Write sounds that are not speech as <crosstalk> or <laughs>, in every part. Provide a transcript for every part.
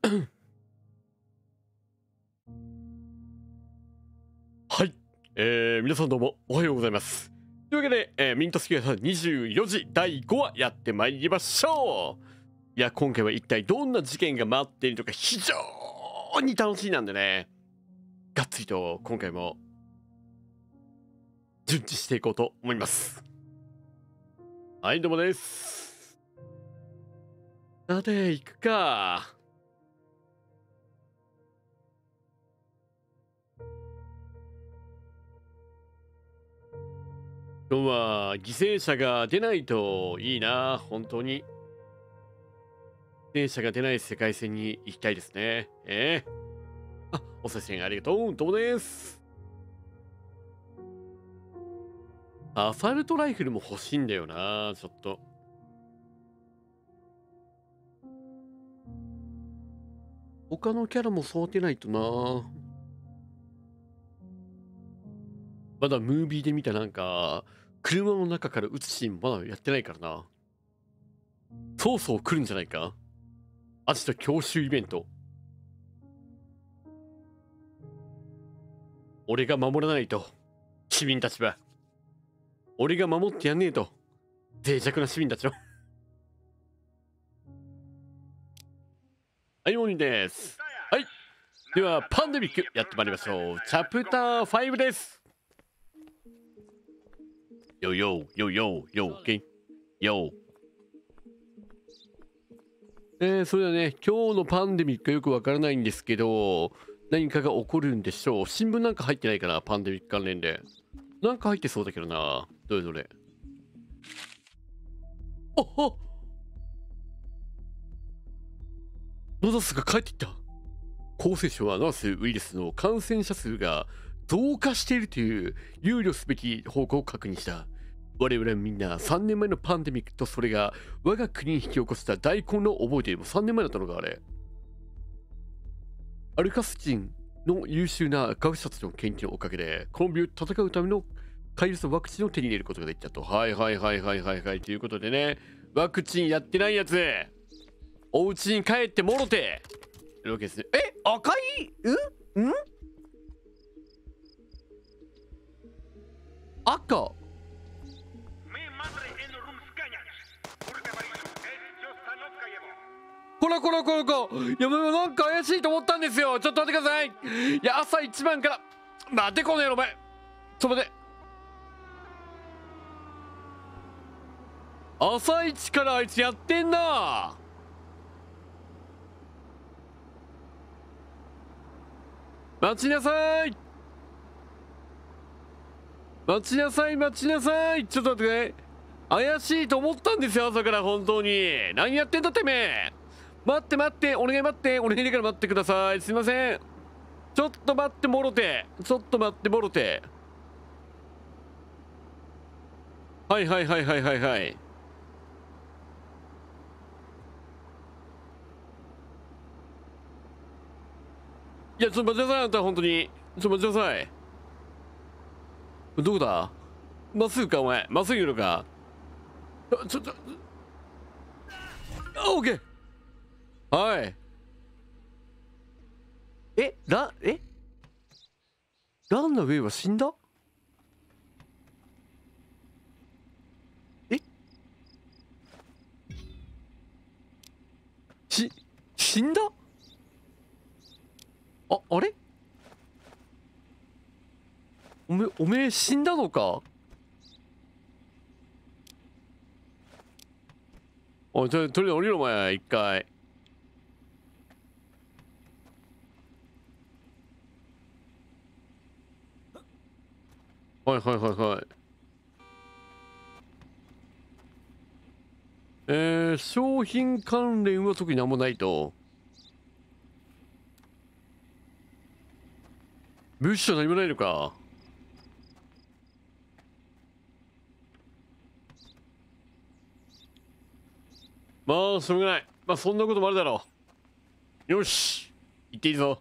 <coughs> はい、えー、皆さんどうもおはようございますというわけで、えー、ミントスキュアさん24時第5話やってまいりましょういや今回は一体どんな事件が待っているのか非常に楽しいなんでねがっつりと今回も順次していこうと思いますはいどうもですさて行くか今日は犠牲者が出ないといいな、本当に。犠牲者が出ない世界線に行きたいですね。ええー、あ、お写真ありがとう。どうです。アサルトライフルも欲しいんだよな、ちょっと。他のキャラもうてないとなまだムービーで見たなんか車の中から撃つシーンまだやってないからな。そうそう来るんじゃないかアジト教習イベント。俺が守らないと、市民たちは。俺が守ってやんねえと、脆弱な市民たちよ。はい、モーニンです。はい。では、パンデミックやってまいりましょう。チャプター5です。Yo, yo, yo, yo, yo, o k y o えー、それはね、今日のパンデミックよくわからないんですけど、何かが起こるんでしょう。新聞なんか入ってないかな、パンデミック関連で。なんか入ってそうだけどな。どれどれ。あっロザスが帰ってきた厚生省はノザスウイルスの感染者数が増加しているという憂慮すべき方向を確認した。我々みんな3年前のパンデミックとそれが我が国に引き起こした大根の覚えている。3年前だったのか、あれ。アルカス人の優秀な学者たちの研究のおかげで、コンビを戦うための海流ワクチンを手に入れることができたと。はいはいはいはいはいはい。ということでね、ワクチンやってないやつ、お家に帰ってもろて。とわけですね。え赤いうんん赤こらこらこらこいやもうなんか怪しいと思ったんですよちょっと待ってくださいいや朝一番から待てこの野郎お前ちょっと待って朝一からあいつやってんな待ちなさい待ちなさい待ちなさいちょっと待ってください怪しいと思ったんですよ朝から本当に何やってんだてめえ待って待ってお願い待ってお願いから待ってくださいすいませんちょっと待ってもろてちょっと待ってもろてはいはいはいはいはいはいいや、ちょっと待ちなさい、あんた、本当に。ちょっと待ちなさい。どこだまっすぐかお前まっすぐいるのかちょっとあオッケーはいえラえランのウェイは死んだえし死んだああれおめおめえ死んだのかおいととりあえず降りろお前一回はいはいはいはいえー、商品関連は特になんもないと物資は何もないのかまあ、しょうがない。まあ、そんなこともあるだろう。よし行っていいぞ。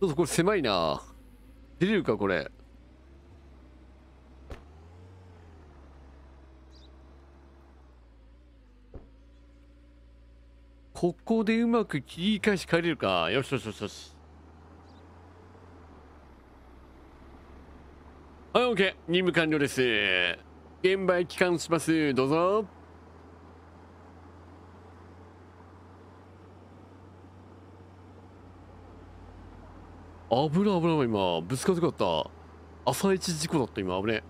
ちょっとこれ狭いな出れるかこれここでうまく切り返し帰れるかよしよしよしよしはい、OK。任務完了です。現場へ帰還します。どうぞ。危ない危ない今ぶつかってかった朝一事故だった今危ね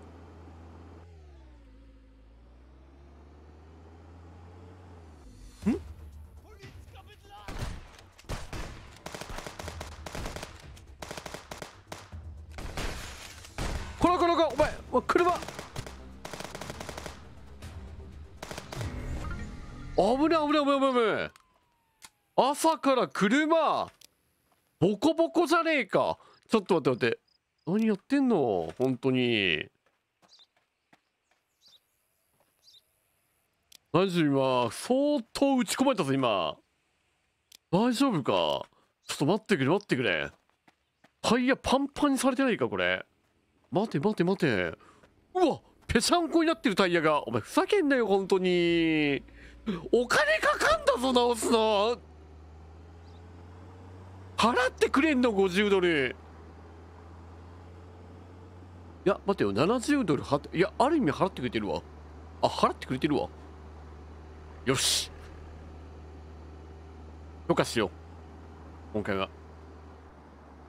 わ車危ない危ない危ない危ない朝から車ボコボコじゃねえかちょっと待って待って何やってんの本当に何し今相当打ち込まれたぞ今大丈夫かちょっと待ってくれ待ってくれタイヤパンパンにされてないかこれ待て待て待てうわぺしゃんこになってるタイヤがお前ふざけんなよ本当にお金かかんだぞ直すの払ってくれんの50ドルいや待てよ70ドル払っていやある意味払ってくれてるわあ払ってくれてるわよし許可しよう今回は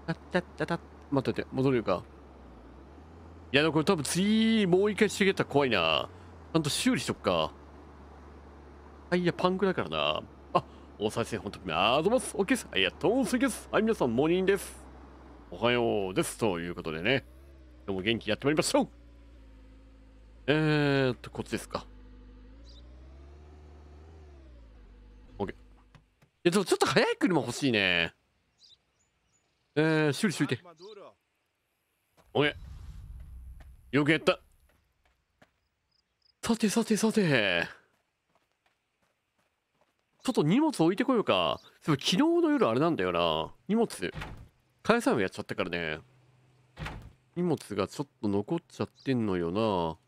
あったたた待ってて戻れるかいやでもこれ多分次もう一回してげたら怖いなちゃんと修理しとくかタイヤパンクだからなあお再銭本当にあざますオッケーですありがとうございますはい皆さんモーニンですおはようですということでね今日も元気やってまいりましょうえーっとこっちですか OK いやでもちょっと早い車欲しいねえー、修理しといて OK よくやったさてさてさてちょっと荷物置いてこようか昨日の夜あれなんだよな荷物返さんやっちゃったからね荷物がちょっと残っちゃってんのよな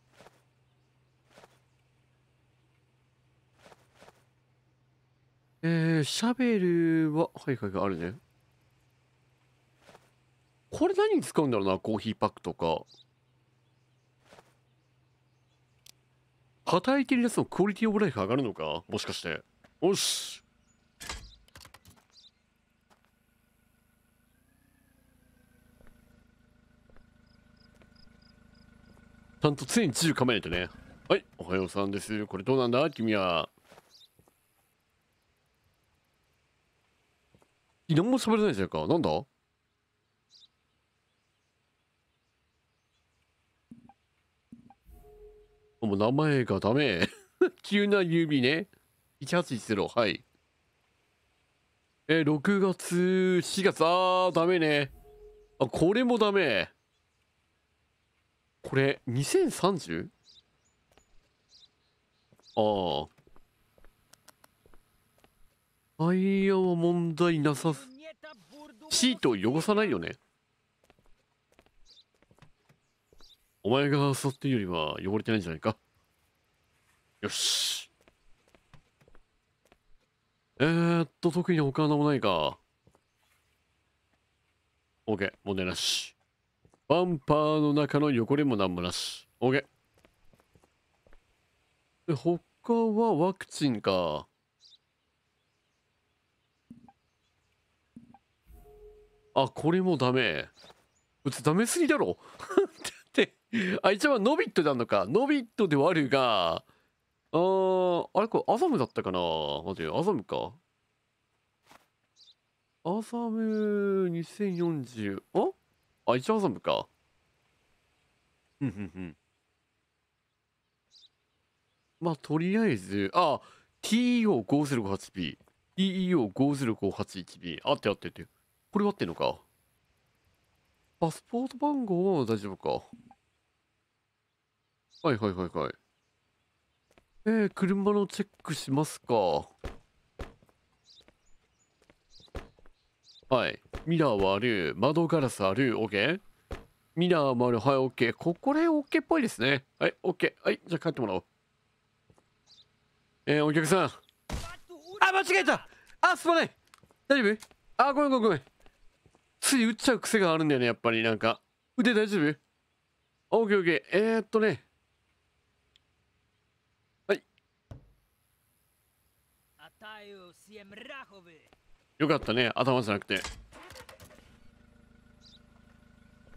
えー、シャベルは、はいはいはい、あるね。これ何に使うんだろうな、コーヒーパックとか。働いてるやつのクオリティオブライフ上がるのかもしかしてよしちゃんと常に地図構えてねはいおはようさんですこれどうなんだ君は何も喋れないじゃんかなんだもう名前がダメ。<laughs> 急な指ね。1810、はい。え、6月、4月、あー、ダメね。あ、これもダメ。これ、2030? ああ。タイヤは問題なさす。シートを汚さないよね。お前が座ってるよりは汚れてないんじゃないかよし。えー、っと、特に他のもないか。OK。問題なし。バンパーの中の汚れもなんもなし。OK。で、他はワクチンか。あ、これもダメ。うつダメすぎだろ <laughs> だって、あ、一番ノビットなのか。ノビットではあるが、あー、あれこれザムだったかな待て、ザムか。アザム2040、ああ、一応アザムか。うんうんうん。まあ、とりあえず、あ、TEO5058B。TEO5058B。あってあってって。これはってんのか。パスポート番号は大丈夫か。はいはいはいはい。えー、車のチェックしますか。はい。ミラーはある。窓ガラスある。OK。ミラーもある。はい、OK。ここら辺 OK っぽいですね。はい、OK。はい、じゃあ帰ってもらおう。えー、お客さん。あ、間違えたあ、すまない大丈夫あ、ごめんごめんごめん。つい打っちゃう癖があるんだよね、やっぱり。なんか。腕大丈夫 ?OK、OK。えー、っとね。よかったね頭じゃなくて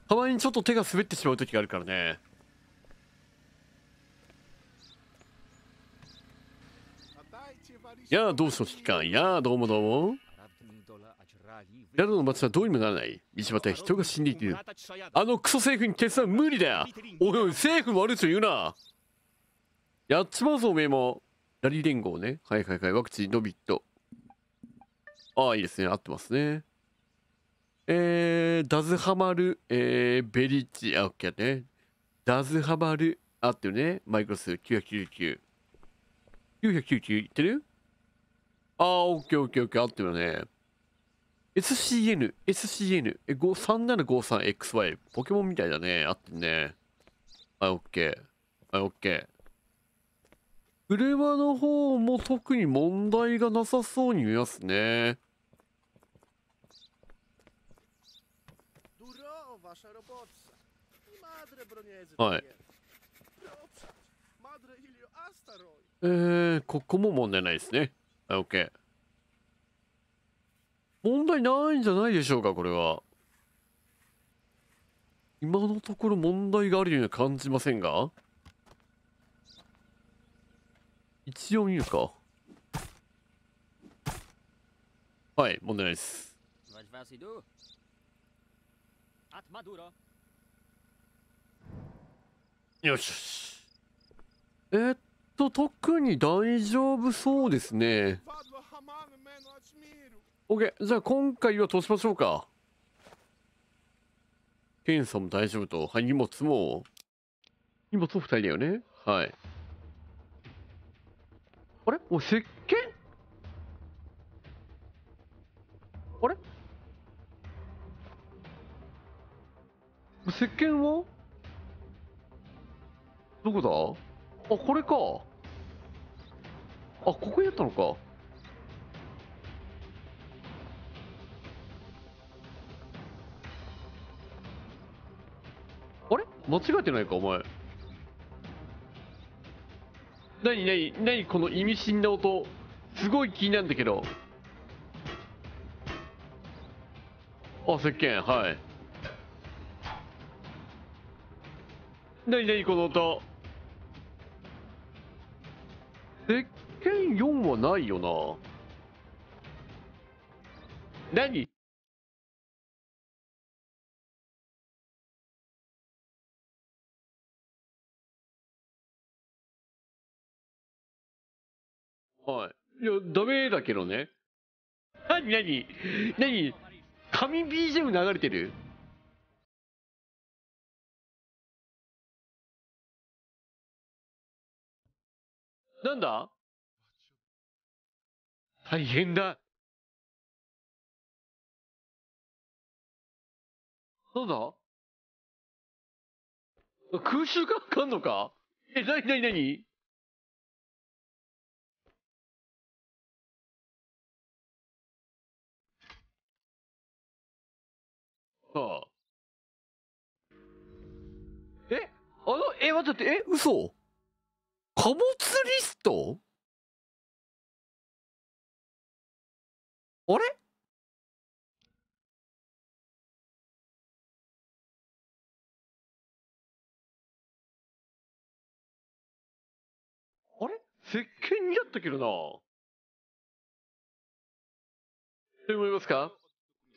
たまにちょっと手が滑ってしまう時があるからねやあどうしよう危機感やあどうもどうもラドの町はどうにもならない道端で人が死んでいるあのクソ政府に決断無理だよおい政府悪いと言うなやっちまうぞおめえもラリー連合ねはいはいはいワクチンのびッとああ、いいですね。合ってますね。えー、ダズハマる、えー、ベリッジ、あ、オッケーね。ダズハマる、合ってるね。マイクロス999。999いってるああ、オッケーオッケーオッケー、合ってるね。SCN、SCN、3753XY、ポケモンみたいだね。合ってるね。はい、オッケー。はい、オッケー。車の方も特に問題がなさそうに見えますね。はい。えー、ここも問題ないですね。はい、OK。問題ないんじゃないでしょうか、これは。今のところ問題があるように感じませんが一応見るかはい問題ないですよしえー、っと特に大丈夫そうですね OK じゃあ今回は通しましょうか検査も大丈夫とはい荷物も荷物も2人だよねはいあれお石鹸あれ石鹸はどこだあこれかあここやったのかあれ間違えてないかお前なになになにこの意味深な音すごい気になるんだけどあ石鹸はいなになにこの音鉄拳4はないよな。何はい。いや、ダメだけどね。なになになに神 BGM 流れてるなんだ大変だ。なんだ空襲かかんのかえ、なになになにはあ。えあの、え、待って、え、嘘貨物リストあれあれ石鹸にやったけどな。って思いますか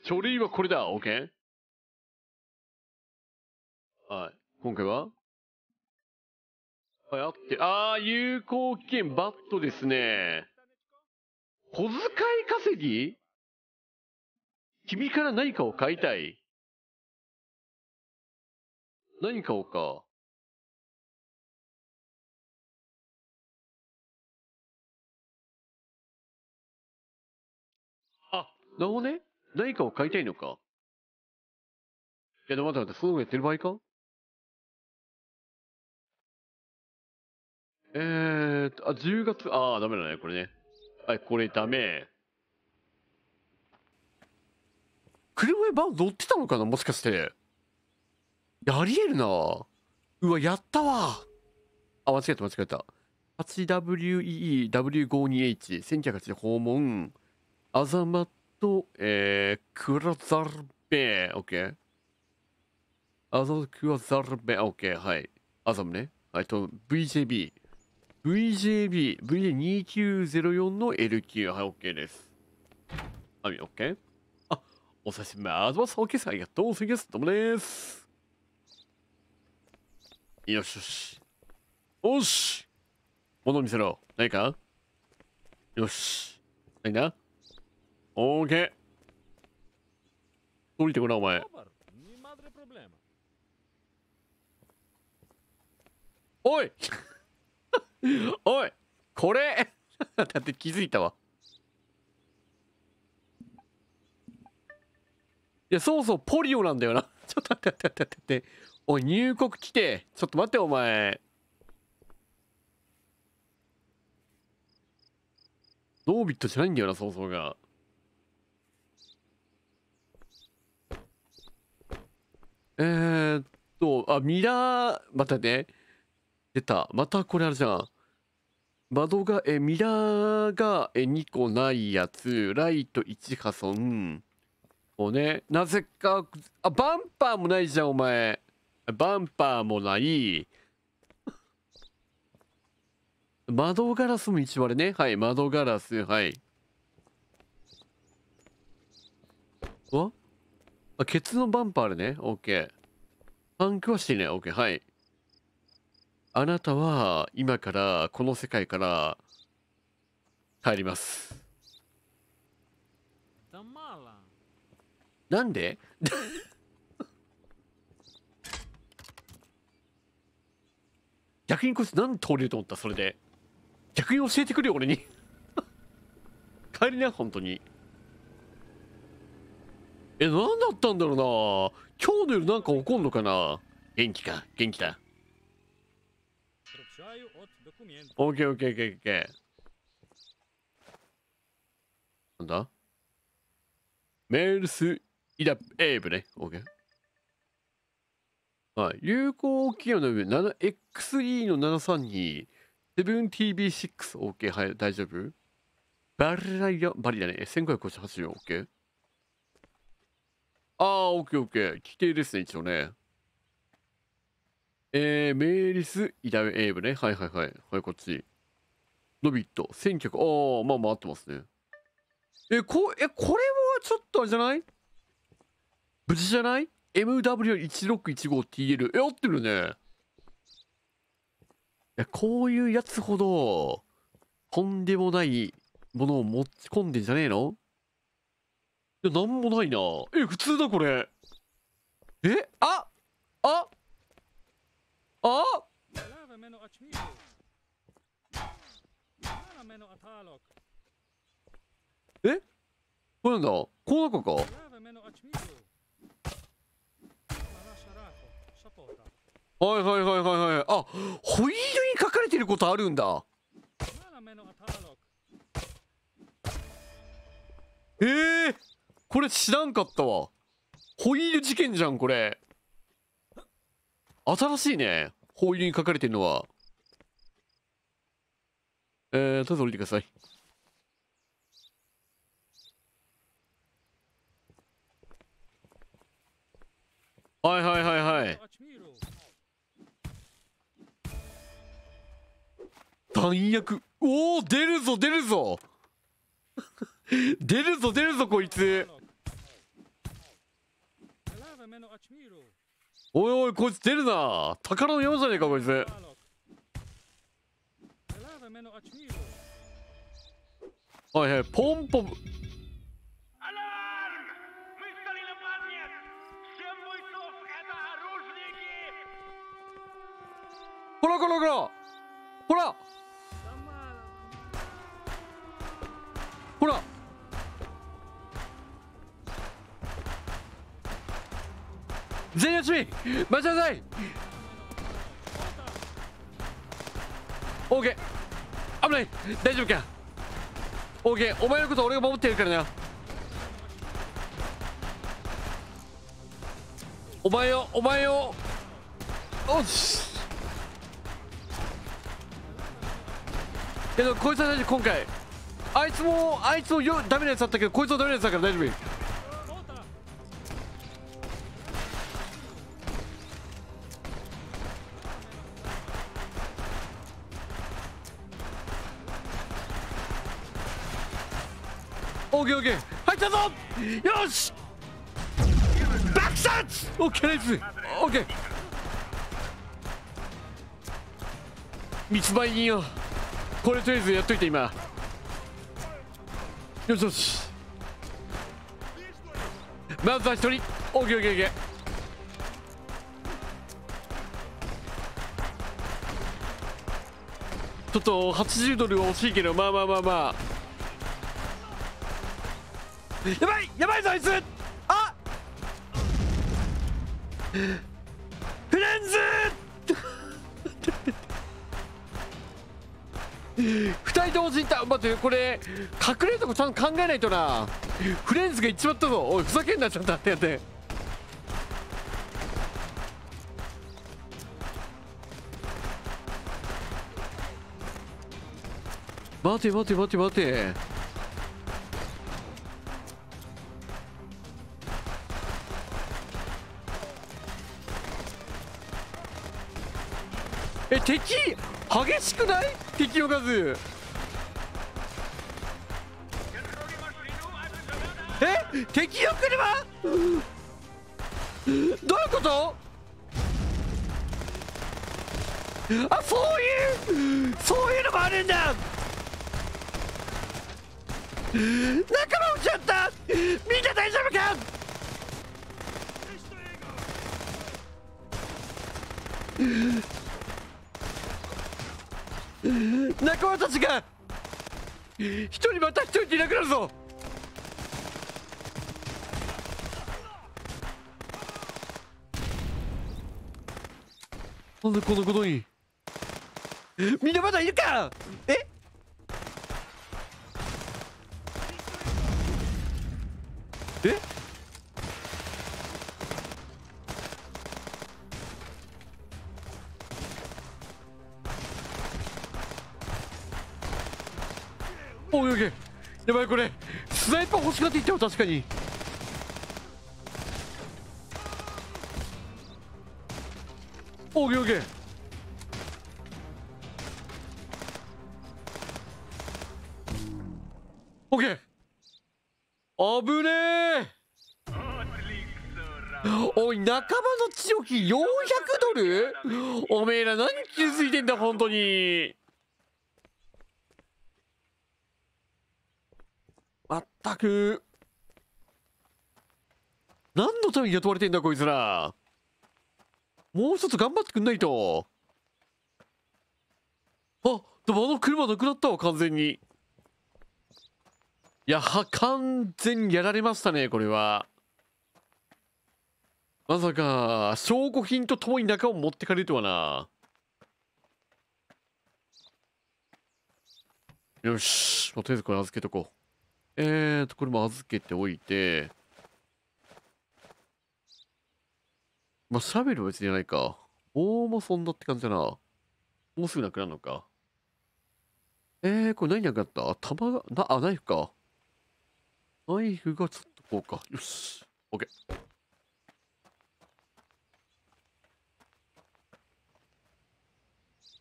書類はこれだ、OK? はい。今回はあって、ああ、有効期限バットですね。小遣い稼ぎ君から何かを買いたい何かをか。あ、なおね。何かを買いたいのか。いや、でも待って待って、そのやってる場合かえーと、あ、10月、ああ、ダメだね、これね。はい、これダメ。車にバン乗ってたのかなもしかして。ありえるな。うわ、やったわ。あ、間違えた、間違えた。8WEEW52H、1908訪問、アザマと、えー、クラザルベー、オッケー。アザクラザルベー、オッケー、はい。アザムね。はい、と、VJB。VJB、VJ2904 の LQ。はい、OK です。はい、OK? あ、お刺身まずまさ、OK です。ありがとうすいます。どうもです。よしよし。よし物見せろ。ないかよし。ないな。オーケー。降りてこな、お前。おいおいこれ <laughs> だって気づいたわいやそうそうポリオなんだよな <laughs> ちょっと待って待って待って待っておい入国来てちょっと待ってお前ノービットじゃないんだよなそうそうがえー、っとあミラーまたね出た。またこれあるじゃん。窓が、え、ミラーが、え、2個ないやつ。ライト1破損。もうね、なぜか、あ、バンパーもないじゃん、お前。バンパーもない。窓ガラスも一割れね。はい、窓ガラス、はい。わあ、ケツのバンパーあるね。オッケー。パンクはしてね。オッケー、はい。あなたは今からこの世界から帰ります。なんで <laughs> 逆にこいつ何通りると思ったそれで。逆に教えてくれよ俺に <laughs> 帰りな本当に。え、何だったんだろうな今日の夜なんか起こんのかな元気か元気だ。OK, OK, オ k ケーなんだメールスイダエーブね。ケーはい。有効期限の 7XE の732、7TB6。ケーはい、大丈夫バリだよ。バリだね。1558ッケーああ、オッケー規定ですね、一応ね。えー、メーリス、イダウエーブね。はいはいはい。はい、こっち。ノビット、1900。ああ、まあ回ってますね。え、こ、え、これはちょっとあれじゃない無事じゃない ?MW1615TL。え、合ってるね。いや、こういうやつほど、とんでもないものを持ち込んでんじゃねえのいや、なんもないな。え、普通だ、これ。え、ああ O! えこれなんだこの中かはいはいはいはいはいあホイールに書かれてることあるんだええー、これ知らんかったわホイール事件じゃんこれ新しいね。法流に書かれてるのは。えー、とりあえず降りてください。はいはいはいはい。弾薬。おお出るぞ出るぞ <laughs> 出るぞ出るぞこいつおいおいこいつ出るな宝の山じゃねえかこいつはいはいポンポンほらほらほらほらほら全員守備待ちなさい OK 危ない大丈夫か OK お前のこと俺が守ってやるからなお前をお前をおっしけどこいつは大丈夫今回あいつもあいつもよダメなやつだったけどこいつもダメなやつだから大丈夫オッケー入ったぞよし爆殺オッケーナイスオッケー密売人よこれとりあえずやっといて今よしよしまずは1人オッケーオッケーオッケーちょっと80ドルは惜しいけどまあまあまあまあやばいやばいぞあいつあフレンズ2人同時にいた待ってこれ隠れるとこちゃんと考えないとなフレンズがいっちまったぞおいふざけんなちゃんとってやって待て待て待て待て敵激しくない敵の数え敵の車どういうことあそういうそういうのもあるんだ仲間をちゃったみんな大丈夫か仲間たちが一人また一人っていなくなるぞなんでこのことにみんなまだいるかええやばいこれスナイパー欲しくなっていったよ確かにオーケーオーケーオーケー危ねえおい仲間の強気400ドルおめえら何気づいてんだ本当にく何のために雇われてんだこいつらもう一つ頑張ってくんないとあでもあの車なくなったわ完全にいやは完全にやられましたねこれはまさか証拠品とともに中を持ってかれるとはなよし、とりあえずこれ預けとこう。えーと、これも預けておいて、まあ、シャベルは別にないか。棒もそんなって感じだな。もうすぐなくなるのか。えー、これ何なくなった玉が、な、あ、ナイフか。ナイフがちょっとこうか。よし。オッケー。い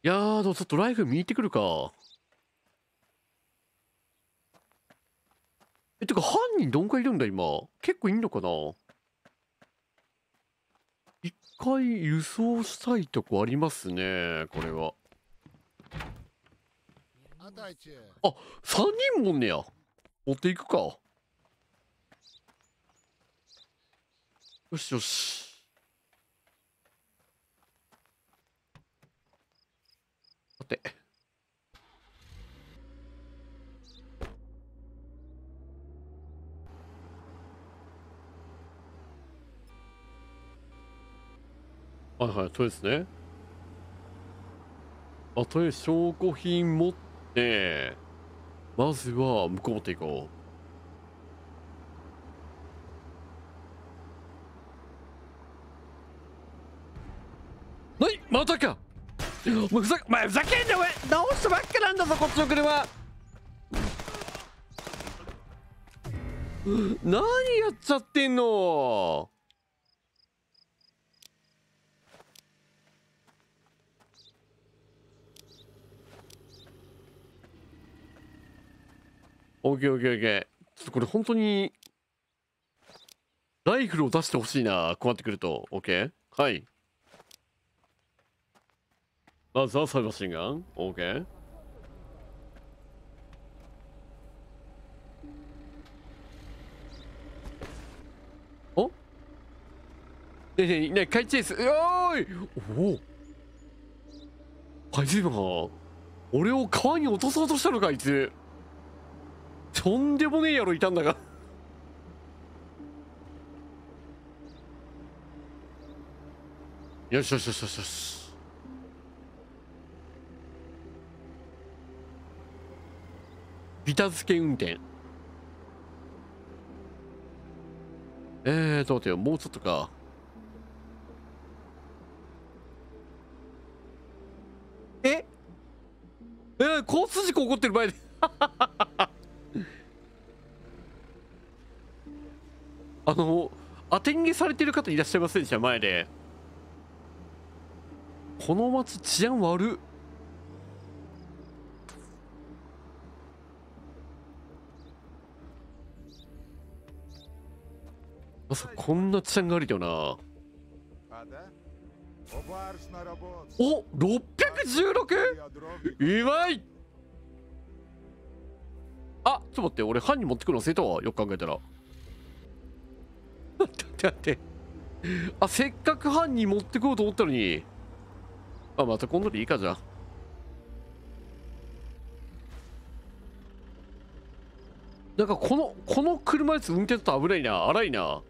やー、でもちょっとライフ見えてくるか。え、てか犯人どんくらいいるんだ今。結構いんのかな一回輸送したいとこありますね、これは。あ、3人もんねや。持っていくか。よしよし。待って。はいはいそうですねあとい証拠品持ってまずは向こう持っていこうないまたかお前ふざま前ふざけんなお前直したばっかなんだぞこっちの車何やっちゃってんのオッケーオッケーオッケー。ちょっとこれ本当に、ライフルを出してほしいな。こうやってくると。オッケーはい。まずはサイバーシンガン。オッケー。おねえねえ、ねえ、カイチェイス。おーいおお。カイチェイ俺を川に落とそうとしたのか、あいつ。とんでもねえ野郎いたんだがよしよしよしよしよしビタ付け運転えーとうてよもうちょっとかええー、交通事故起こってる場合であの当て逃されてる方いらっしゃいませんでした前でこの町治安悪っまさこんな治安があるよなお六 616? うまいあちょっと待って俺犯に持ってくるの忘れたわよく考えたら。待って待ってあせっかく犯人持ってこうと思ったのにあまた今度でいいかじゃなんかこのこの車やつ運転だと危ないな荒いな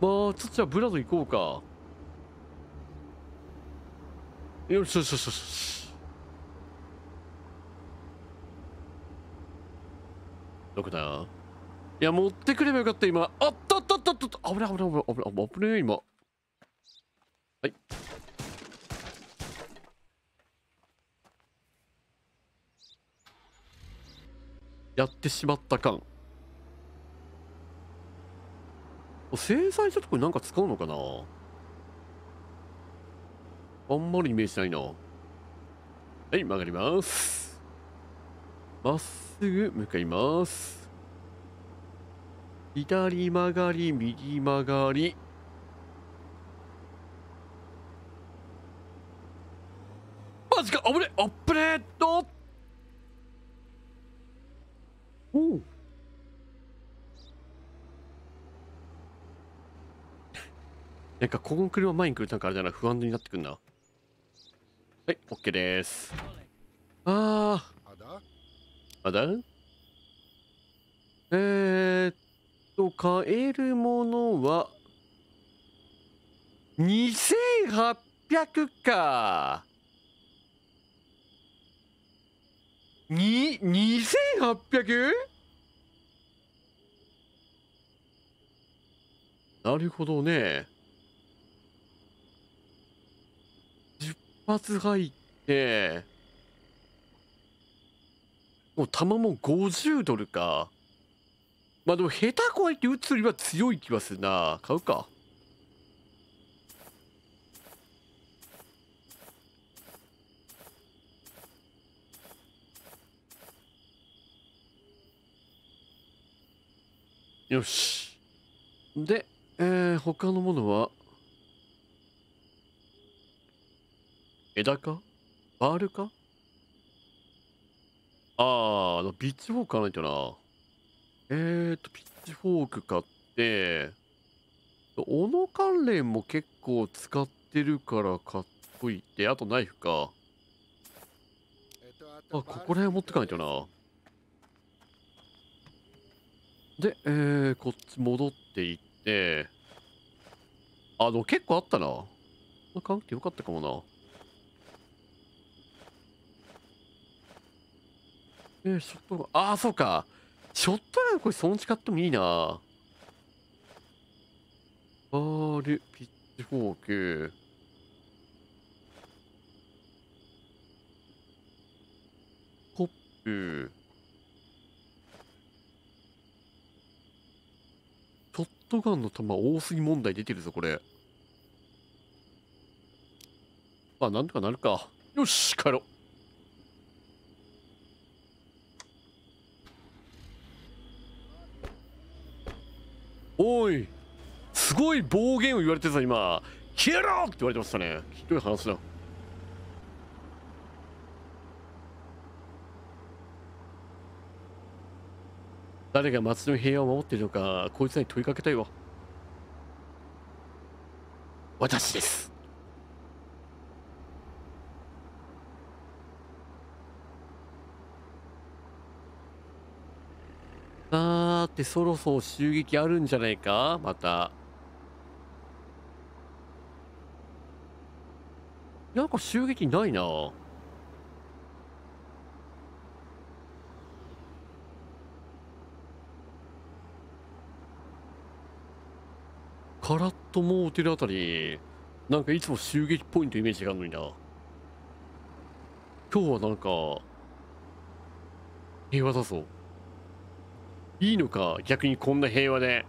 まあ、ちょっとじゃあブラド行こうか。よしよしよしよし。どこだいや、持ってくればよかった、今。あったあったあったあったあ危ない危ない危ない危ない危ない、今。はい。やってしまった感。制裁したとこになんか使うのかなあんまりイメージないな。はい、曲がります。まっすぐ向かいます。左曲がり、右曲がり。マジか危ねアップデートおう。<laughs> なんかこの車前に来るなんかあれだな不安になってくんなはい OK ですああまだえー、っと、買えるものは、2800か。に、2800? なるほどね。10発入って、もう玉も50ドルか。まあでも下手こいって打つよりは強い気はするな。買うか。よし。で、えー、他のものは枝かバールかああ、あの、ッチフォーク買わないとな。えーと、ピッチフォーク買って、小野関連も結構使ってるから買っといて、あとナイフか。あ、ここら辺持ってかないとな。で、えー、こっち戻っていって、あの、結構あったな。関係よかったかもな。えー、ショットガン。ああ、そうか。ショットガンこれその使ってもいいな。バール、ピッチフォーク。コップ。ショットガンの弾多すぎ問題出てるぞ、これ。まあ、なんとかなるか。よし、帰ろう。おいすごい暴言を言われてた今消えろって言われてましたねひどい話だ誰が町の平和を守っているのかこいつらに問いかけたいわ私ですってそろそろ襲撃あるんじゃないかまた。なんか襲撃ないな。カラッともうてるあたり、なんかいつも襲撃ポイントイメージがあるのにな。今日はなんか、平和だぞ。いいのか逆にこんな平和で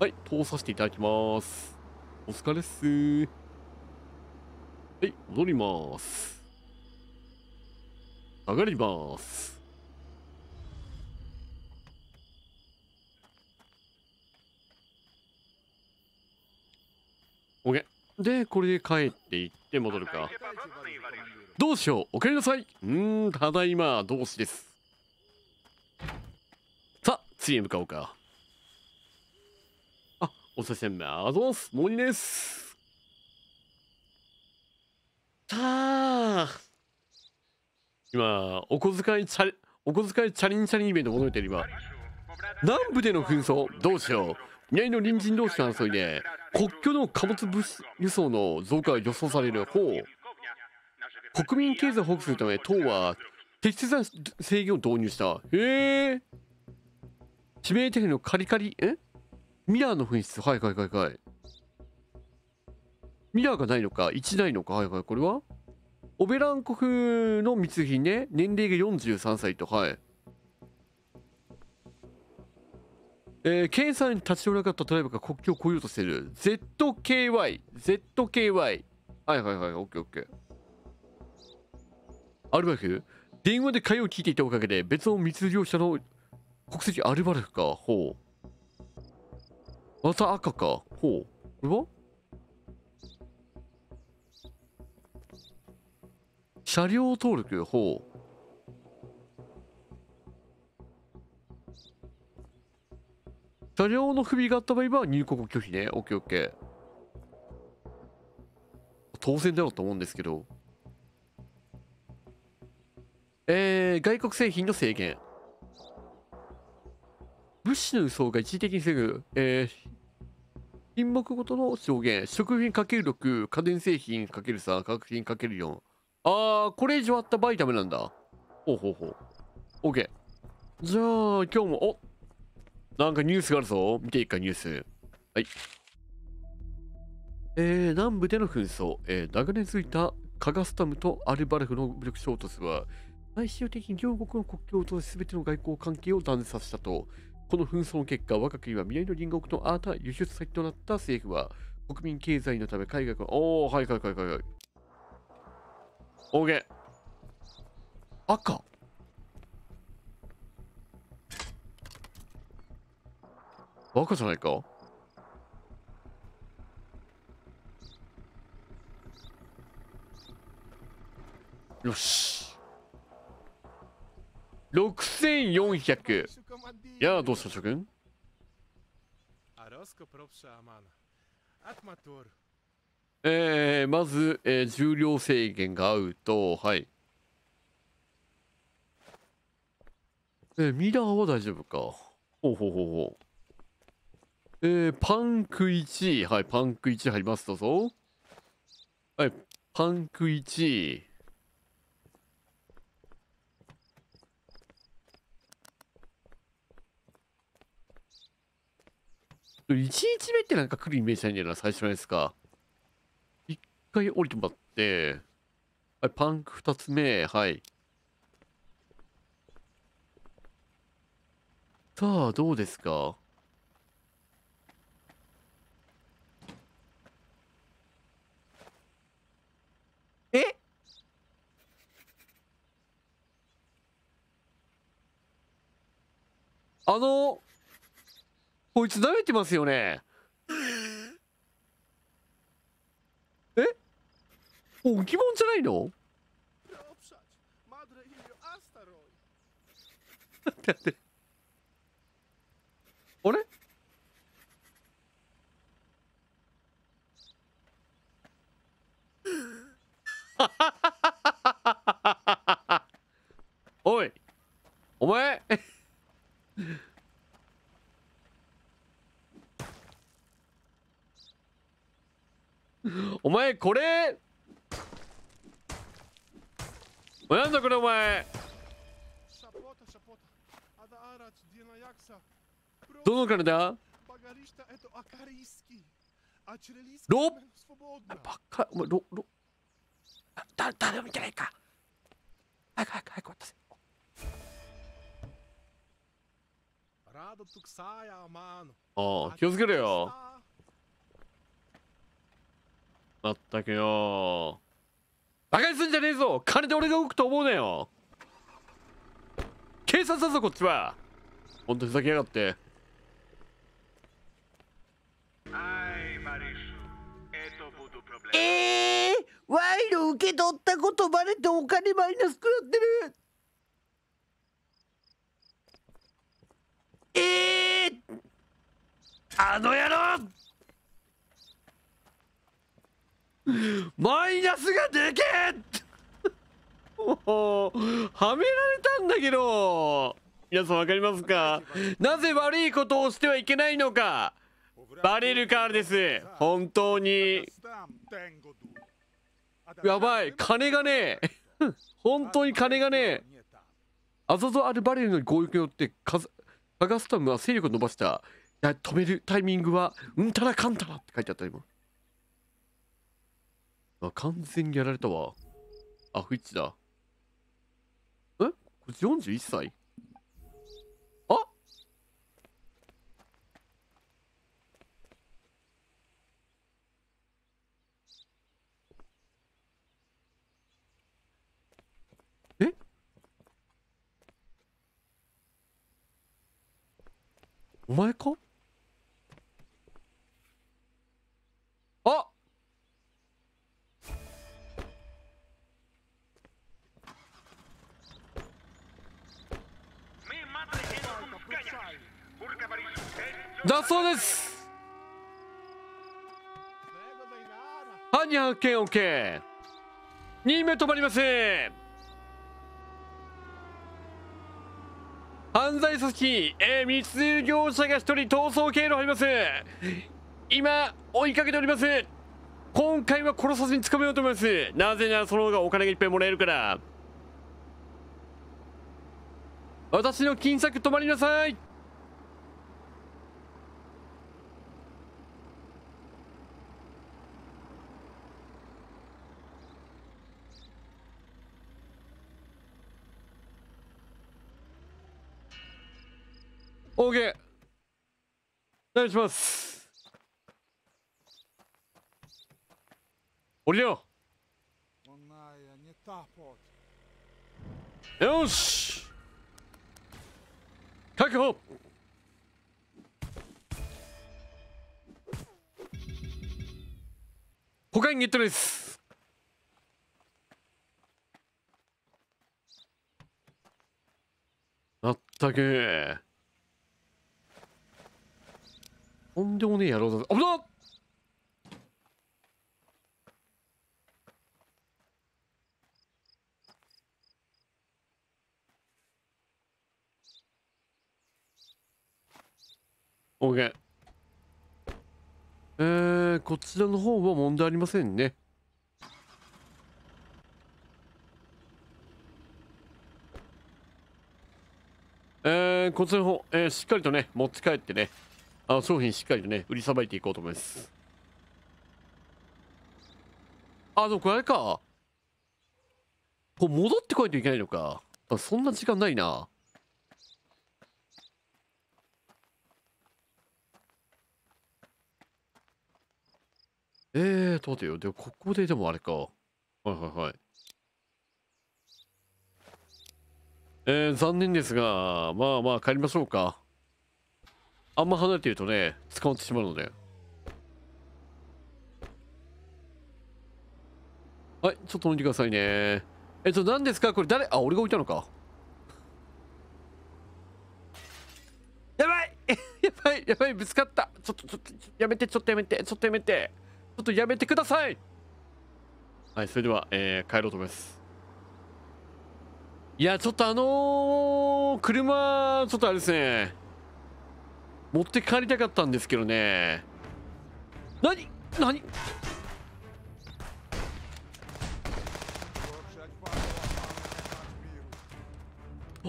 はい通させていただきますお疲れっすはい戻ります上がりますオッケーでこれで帰っていって戻るかどうしようおかえりなさいうんただいま同志です次へ向かおうか。あ、お疲れす。森です。さあ、今、お小遣いチャリ、お小遣いチャリンチャリンイベント求めてる今。南部での紛争、どうしよう。宮城の隣人同士の争いで、国境の貨物輸送の増加が予想される。ほう。国民経済を保護するため、党は適切な制限を導入した。へえ。致命的のカリカリ、えミラーの紛失。はいはいはいはい。ミラーがないのか、1ないのか。はいはい。これはオベランコの密輸品ね。年齢が43歳と。はい。えー、検査に立ち寄らなかったドライバーが国境を越えようとしてる。ZKY。ZKY。はいはいはい。OKOK。アルバイフ電話で会話を聞いていたおかげで別の密業者の国籍アルバルクか。ほう。また赤か。ほう。これは車両登録。ほう。車両の不備があった場合は入国拒否ね。オッケーオッケー。当然だろうと思うんですけど。えー、外国製品の制限。物資の輸送が一時的に防ぐ、えー、品目ごとの上限、食品 ×6、家電製品 ×3、化学品 ×4。あー、これ以上あった場合ダメなんだ。ほうほうほう。OK。じゃあ、今日も、おなんかニュースがあるぞ。見ていくか、ニュース。はい。えー、南部での紛争、えー、長年続いたカガスタムとアルバルフの武力衝突は、最終的に両国の国境と全ての外交関係を断絶させたと。この紛争の結果、我が国は南の隣国とあーた輸出先となった政府は、国民経済のため海外は、おー、はいはいはいはいはい。OK。赤。バカじゃないかよし。6400いやどうした諸君えー、まず、えー、重量制限が合うとはいえー、ミラーは大丈夫かほうほうほうほうえー、パンク1はいパンク1入りますどうぞはいパンク1 1日目ってなんか来るイメージないんだよな、最初のやつか。1回降りてもらって、はい、パンク2つ目、はい。さあ、どうですかえあのーこいつ舐めてますよね。えお、疑問じゃないのあれおいお前お前これおなんだこれお前どの金だロバカお前ロロだ誰もいてないか早く早く早く渡せああ気をつけるよまったくよバカにすんじゃねえぞ金で俺が動くと思うなよ警察だぞこっちはほんとふざけやがってええー、賄賂受け取ったことバレてお金マイナス食らってるええー、あの野郎 <laughs> マイナスがでけえもう <laughs> はめられたんだけど皆さん分かりますかなぜ悪いことをしてはいけないのかバレるからです本当にやばい金がねえ <laughs> 本当に金がねえアゾゾ・アルバレルの合意によってカガスタムは勢力を伸ばした止めるタイミングはうんたらかんたらって書いてあった今あ、完全にやられたわ。あ、不一致だ。えこっち41歳あえお前かあだそうです犯人発見 OK2 目止まります犯罪組織、えー、密輸業者が1人逃走経路あります今追いかけております今回は殺さずに捕めようと思いますなぜならその方がお金がいっぱいもらえるから私の金策止まりなさいケーお願いします降りようよし確保コカインゲットですまったくとんでもねえ野郎だぞ危なっオーケーえー、こちらの方は問題ありませんねえー、こちらの方、えー、しっかりとね持ち帰ってねあ商品しっかりとね売りさばいていこうと思いますあでもこれあれかこう戻ってこないといけないのかそんな時間ないなえーと待てよでここででもあれかはいはいはいえー、残念ですがまあまあ帰りましょうかあんま離れてるとね捕まってしまうのではいちょっと飲んでくださいねえっと何ですかこれ誰あ俺が置いたのかやばい <laughs> やばいやばいぶつかったちょっとちょっとやめてちょっとやめてちょっとやめてちょっとやめてくださいはいそれでは、えー、帰ろうと思いますいやちょっとあのー、車ちょっとあれですね持って帰りたかったんですけどね何何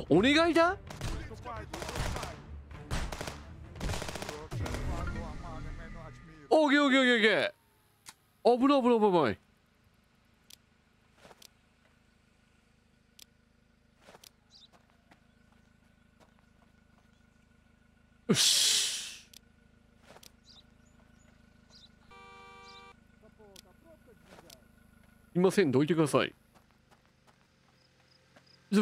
お願いだオーケーオーケー危ない危ない危ないよしいませんどいてください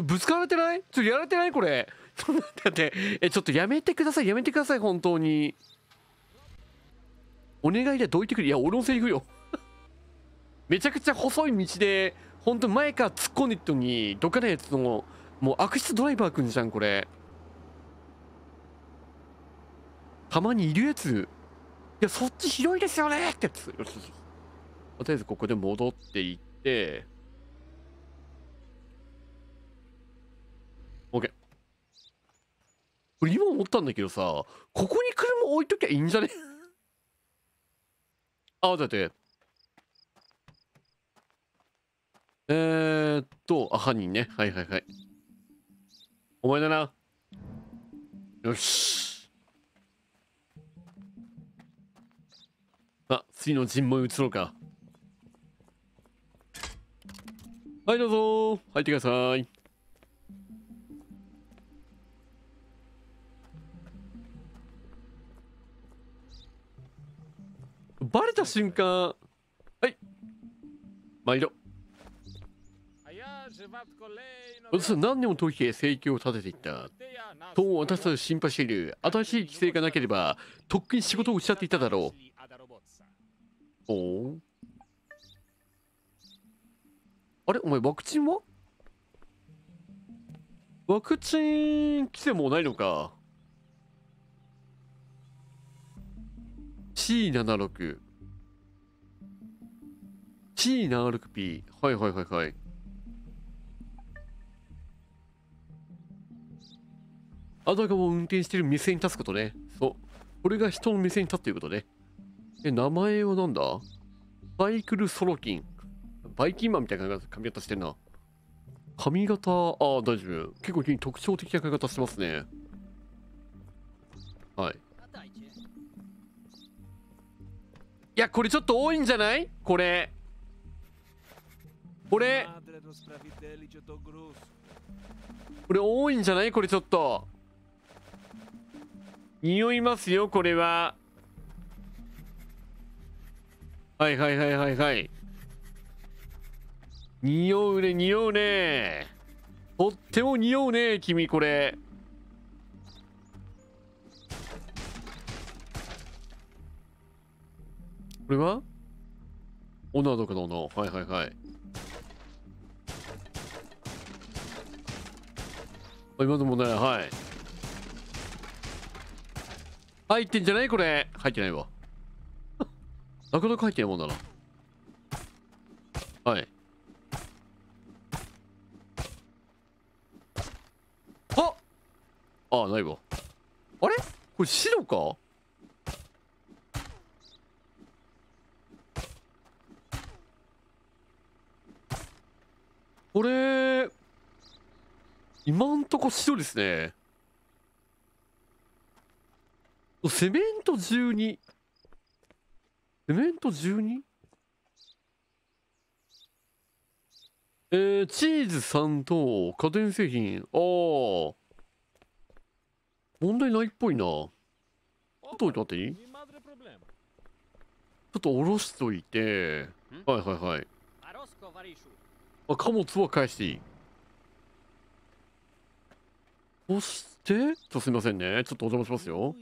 ぶつからてないちょっとやられてないこれちっ <laughs> ってえちょっとやめてくださいやめてください本当にお願いでどいてくれいや俺のせいくよ <laughs> めちゃくちゃ細い道でほんと前から突っ込んでいったのにどっかのやつのもう悪質ドライバーくんじゃんこれたまにいるやついやそっち広いですよねってやつよしよしとりあえずここで戻っていって、OK。これ今思ったんだけどさ、ここに車置いときゃいいんじゃね <laughs> あ、待って。えー、っと、あ、犯人ね。はいはいはい。お前だな。よし。あ、次の尋問移ろうか。はい、どうぞ。入ってください。バレた瞬間。はい。毎度。私何年も時計生計を立てていった。と私たち心配している。新しい規制がなければ、とっくに仕事を失っていただろう。おお。あれお前ワクチンはワクチン規制もないのか。C76。C76P。はいはいはいはい。あたかも運転してる店に立つことね。そう。これが人の店に立つということね。え、名前はなんだサイクルソロキン。バイキンマンみたいな髪型してんな。髪型、ああ、大丈夫。結構特徴的な髪型してますね。はい。いや、これちょっと多いんじゃないこれ。これ。これ多いんじゃないこれちょっと。匂いますよ、これは。はいはいはいはいはい。匂うね、匂うね。とっても匂うね、君これ。これはオナドの子のの。はいはいはい。今の問題ない。はい。入ってんじゃないこれ。入ってないわ。<laughs> なかなか入ってないもんだな。はい。あないわあれこれ白かこれ今んとこ白ですねセメント12セメント 12? えー、チーズ3と家電製品ああ問題ないっぽいな。あと、待っていいちょっと下ろしといて。はいはいはい。あ、貨物は返していい。そして、ちょっとすみませんね。ちょっとお邪魔しますよ。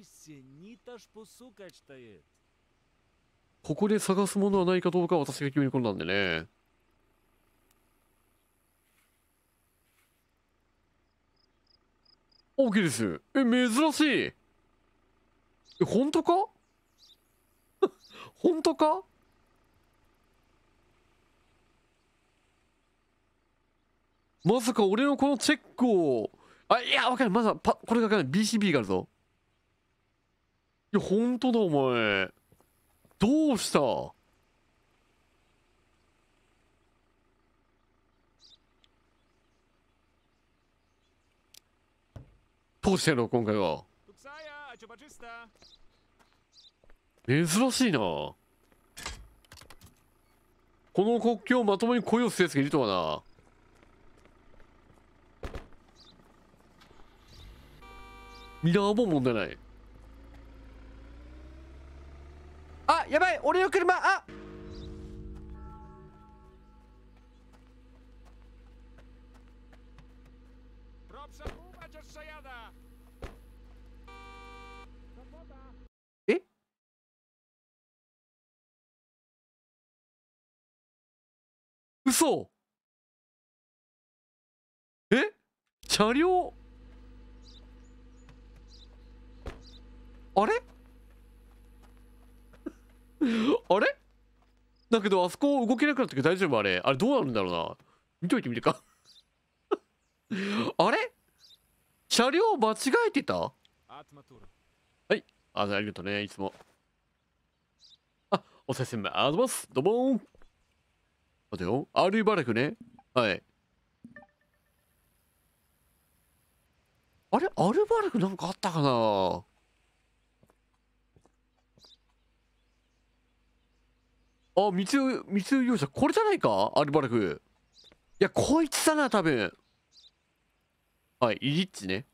ここで探すものはないかどうか私が決め込んだんでね。OK です。え、珍しい。え、本当か <laughs> 本当かまさか俺のこのチェックを。あ、いや、わかる。まだパ、これがわかんない。BCB があるぞ。いや、本当だ、お前。どうした通してやろ今回は珍しいなこの国境をまともに恋をするやつがいるとはなミラーも問題ないあやばい俺の車あっ嘘え車両あれ <laughs> あれだけどあそこ動けなくなったけど大丈夫あれあれどうなるんだろうな見といてみるか <laughs> あれ車両間違えてたはいあありがとうねいつもあお世話になりますどうも待てよ。バレ城ね。はい。あれアルバルクなんかあったかなあ、密輸、密輸業者、これじゃないかアルバルク。いや、こいつだな、多分。はい、イリッチね。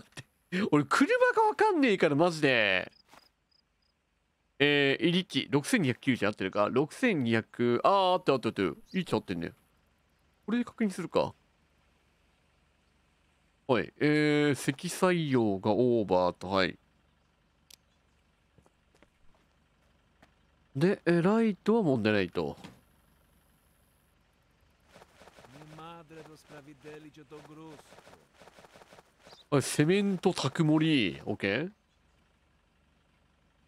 って。俺、<laughs> 車がわかんねえから、マジで。えー、リッチ、6290合ってるか ?6200、あー、あってあってあって、いッ合ってんね。これで確認するか。はい。えー、積採用がオーバーと、はい。で、えー、ライトは問題ないと。あセメント、たくもり。オッケー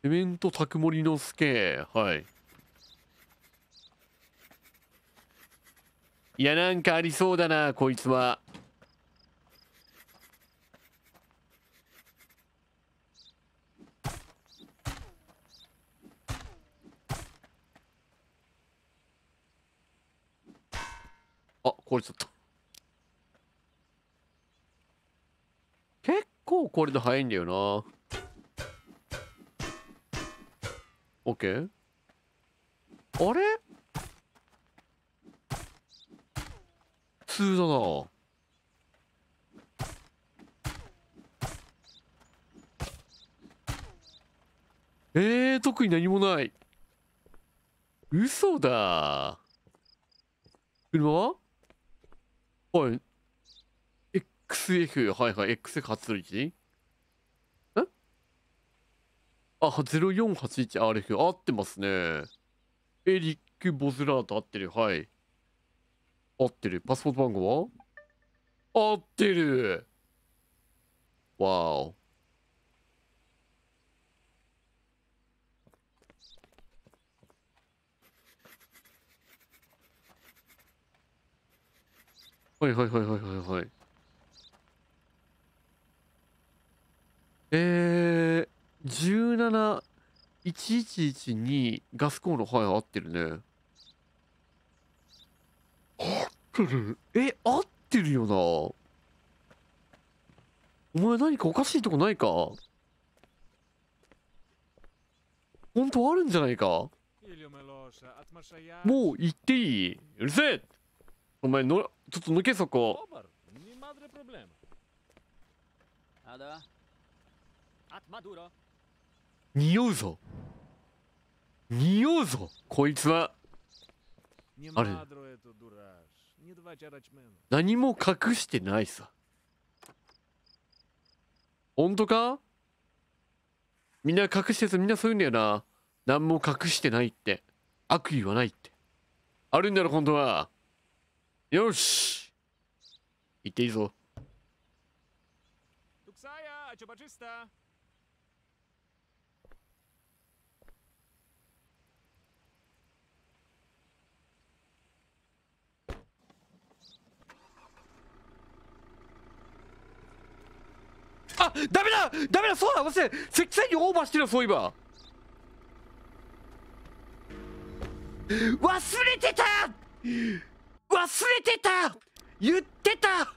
セメントたくもりのすけ。はい。いや、なんかありそうだな、こいつは。あ、壊れちゃった。結構これで早いんだよな。オッケーあれ普通だなえー、特に何もない。嘘だ。車ははい。XF、はいはい、XF 発動1あ、0481、あれ、合ってますね。エリック・ボズラート合ってる。はい。合ってる。パスポート番号は合ってる。わお。はいはいはいはいはいはい。えー、1711にガスコンロはい合ってるね合ってるえ合ってるよなお前何かおかしいとこないか本当あるんじゃないかもう行っていいうるせえお前のちょっと抜けそこあだ匂うぞ匂うぞこいつはあれ何も隠してないさ本当かみんな隠してみんなそういうんだよな何も隠してないって悪意はないってあるんだろ本当はよし行っていいぞあダメだダメだそうだ私積載にオーバーしてるそういえば忘れてた忘れてた言ってた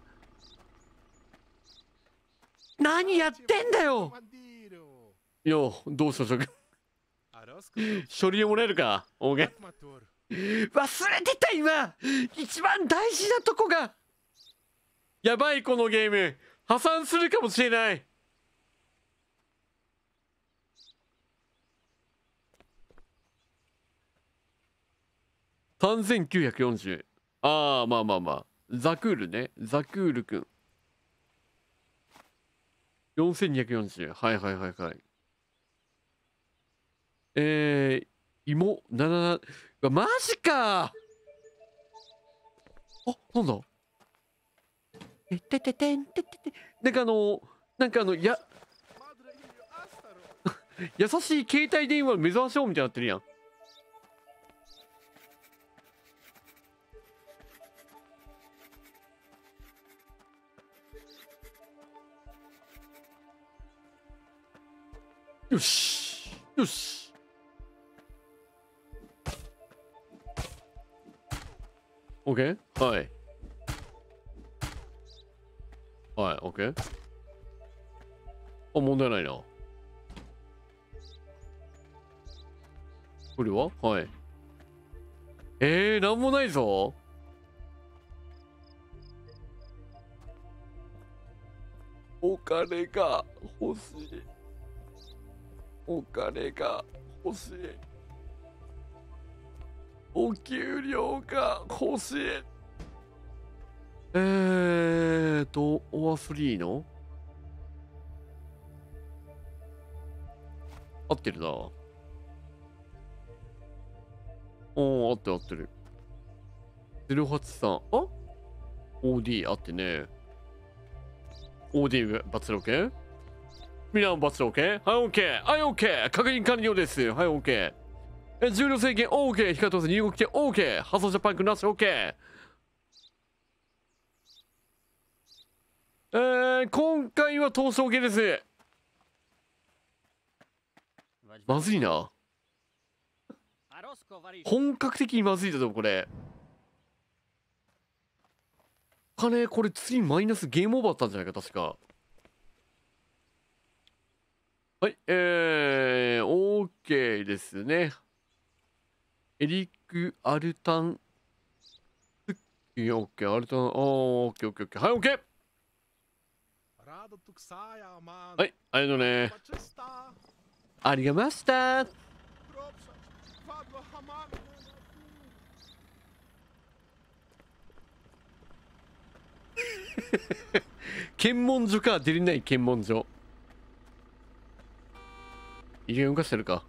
何やってんだよよどうしたそれ処理をもらえるかおげ忘れてた今一番大事なとこがやばいこのゲーム破産するかもしれない3940ああまあまあまあザクールねザクールくん4240はいはいはいはいえー、芋77マジかあなんだててててんててて。なんかあの、なんかあの、や、<laughs> 優しい携帯電話の目指まし音みたいになってるやん。よしよしオッケーはい。はい、OK。あ、問題ないな。これははい。えー、なんもないぞ。お金が欲しい。お金が欲しい。お給料が欲しい。えーと、オアフリーの合ってるな。おー、合ってる合ってる。0 8ん、あ ?OD 合ってね。OD バツロケミランバツロケはい、OK。はい、OK。確認完了です。はい、OK。重量制限 OK。光通せ入国権 OK。発送者パンクなし OK。えー、今回は闘争系です。まずいな。本格的にまずいだぞ、これ。金、これ次マイナスゲームオーバーだったんじゃないか、確か。はい、えー、OK ですね。エリック・アルタン。ケーアルタン、あー、ケーオッケーはい、OK! はい、ありがとうね。ありがました。<laughs> 検問所か出れない検問所威厳動かしてるか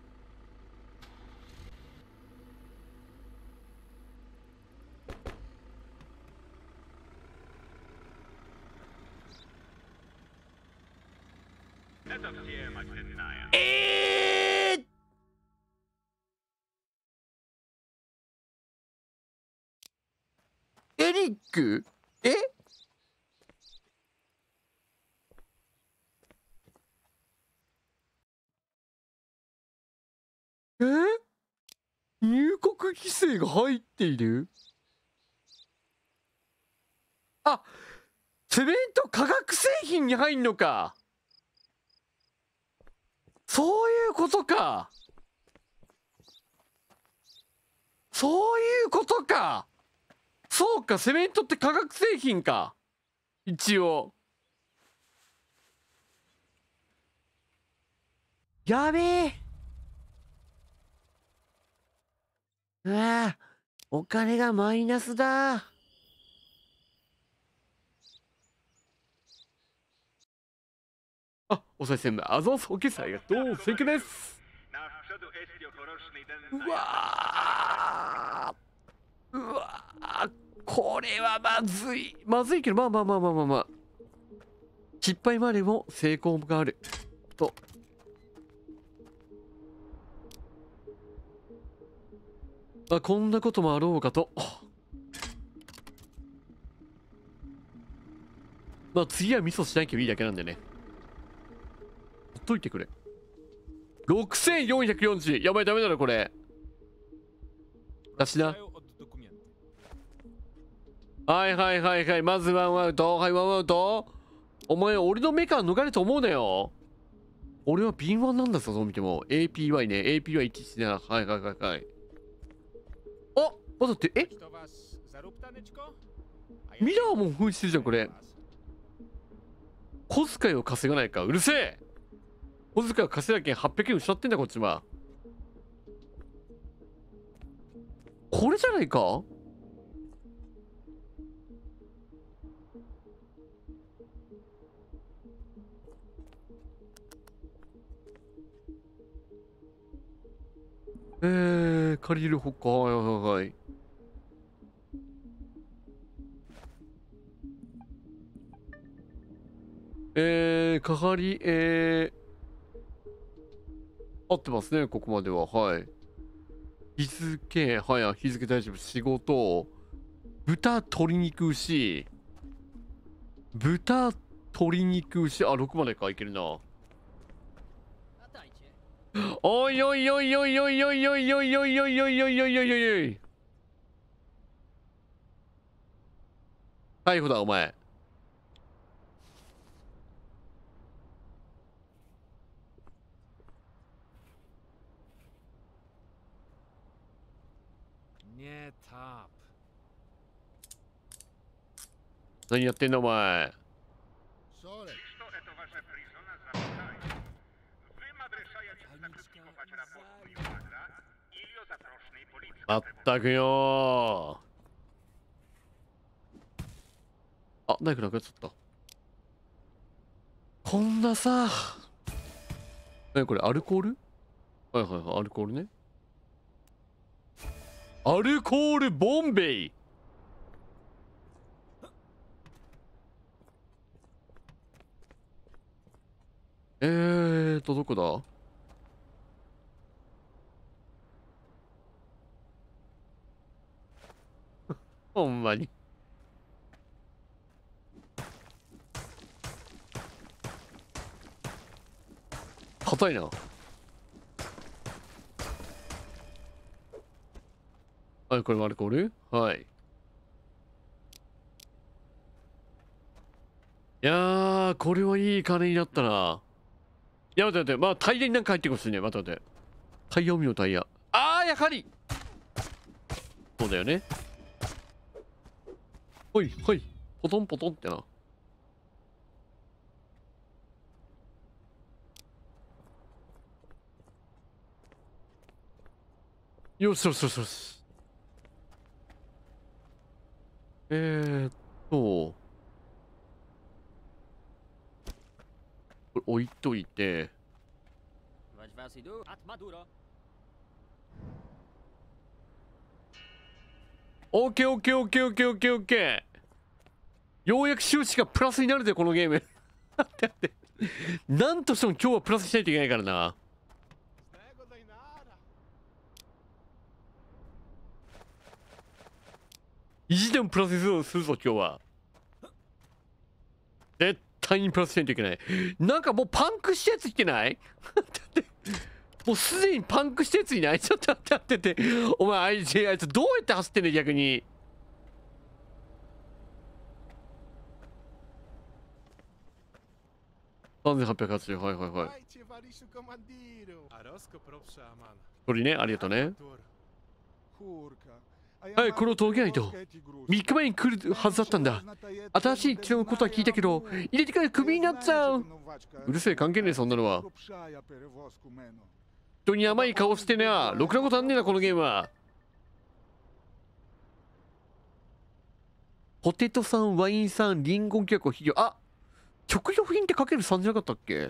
クええ入国規制が入っているあセメント化学製品に入んのかそういうことかそういうことかそうかセメントって化学製品か一応やべえうわお金がマイナスだあ、おさい銭だ。あざす、お決済ありがとう。せンです。うわうわこれはまずい。まずいけど、まあまあまあまあまあまあ。失敗までも成功がある。と。まあ、こんなこともあろうかと。まあ、次はミスしなきゃいいだけなんでね。ほっといてくれ。6440! やばい、ダメだろ、これ。私だ。はいはいはいはい。まずワンアウト。はい、ワンアウト。お前、俺の目から抜かれと思うなよ。俺は敏腕なんだぞ、そう見ても。APY ね。APY117。はいはいはいはい。あまだって、えミラーも封じしてるじゃん、これ。小遣いを稼がないか。うるせえ小遣いを稼いだけん800円失ってんだ、こっちは。これじゃないかえー、借りるほか、はいはいはい。えー、かかり、えー、合ってますね、ここまでは。はい。日付、はい、日付大丈夫、仕事、豚、鶏肉、牛、豚、鶏肉、牛、あ、6までか、いけるな。おいおいおいおいおいおいおいおいおいおいおいおいおいおいおいおい逮捕だお前何やってんだお前まったくよあナイフなくなっちゃったこんなさえこれアルコールはいはいはいアルコールねアルコールボンベイえーとどこだほんまに。硬いな。はい、これもアルコールはい。いやこれはいい金になったな。いや、待って待って、まあ、タイヤになんか入ってくるしね。待って待って。タイヤを見よう、タイヤ。ああ、やはりそうだよね。ほいほいポトンポトンってなよしよしよしよしえー、っとこれ置いといてオッケーオッケーオッケーオッケーオッケーオッケー。ようやく収支がプラスになるぜ、このゲーム。って、なんとしても今日はプラスしないといけないからな。意地でもプラスするぞ、今日は。絶対にプラスしないといけない。なんかもうパンクしたやついけない <laughs> もうすでにパンクしてやつにないちょっと待ってってお前あいつあいつどうやって走ってんの逆に3880はいはいはいこれねありがとうねはい、この峠届と。3日前に来るはずだったんだ。新しい機能のことは聞いたけど、入れてからクビになっちゃう。うるせえ、関係ねえ、そんなのは。当に甘い顔してねゃろくなことあんねえなこのゲームはポテトさんワインさんリンゴ客を肥料あ食料品ってかける3じゃなかったっけ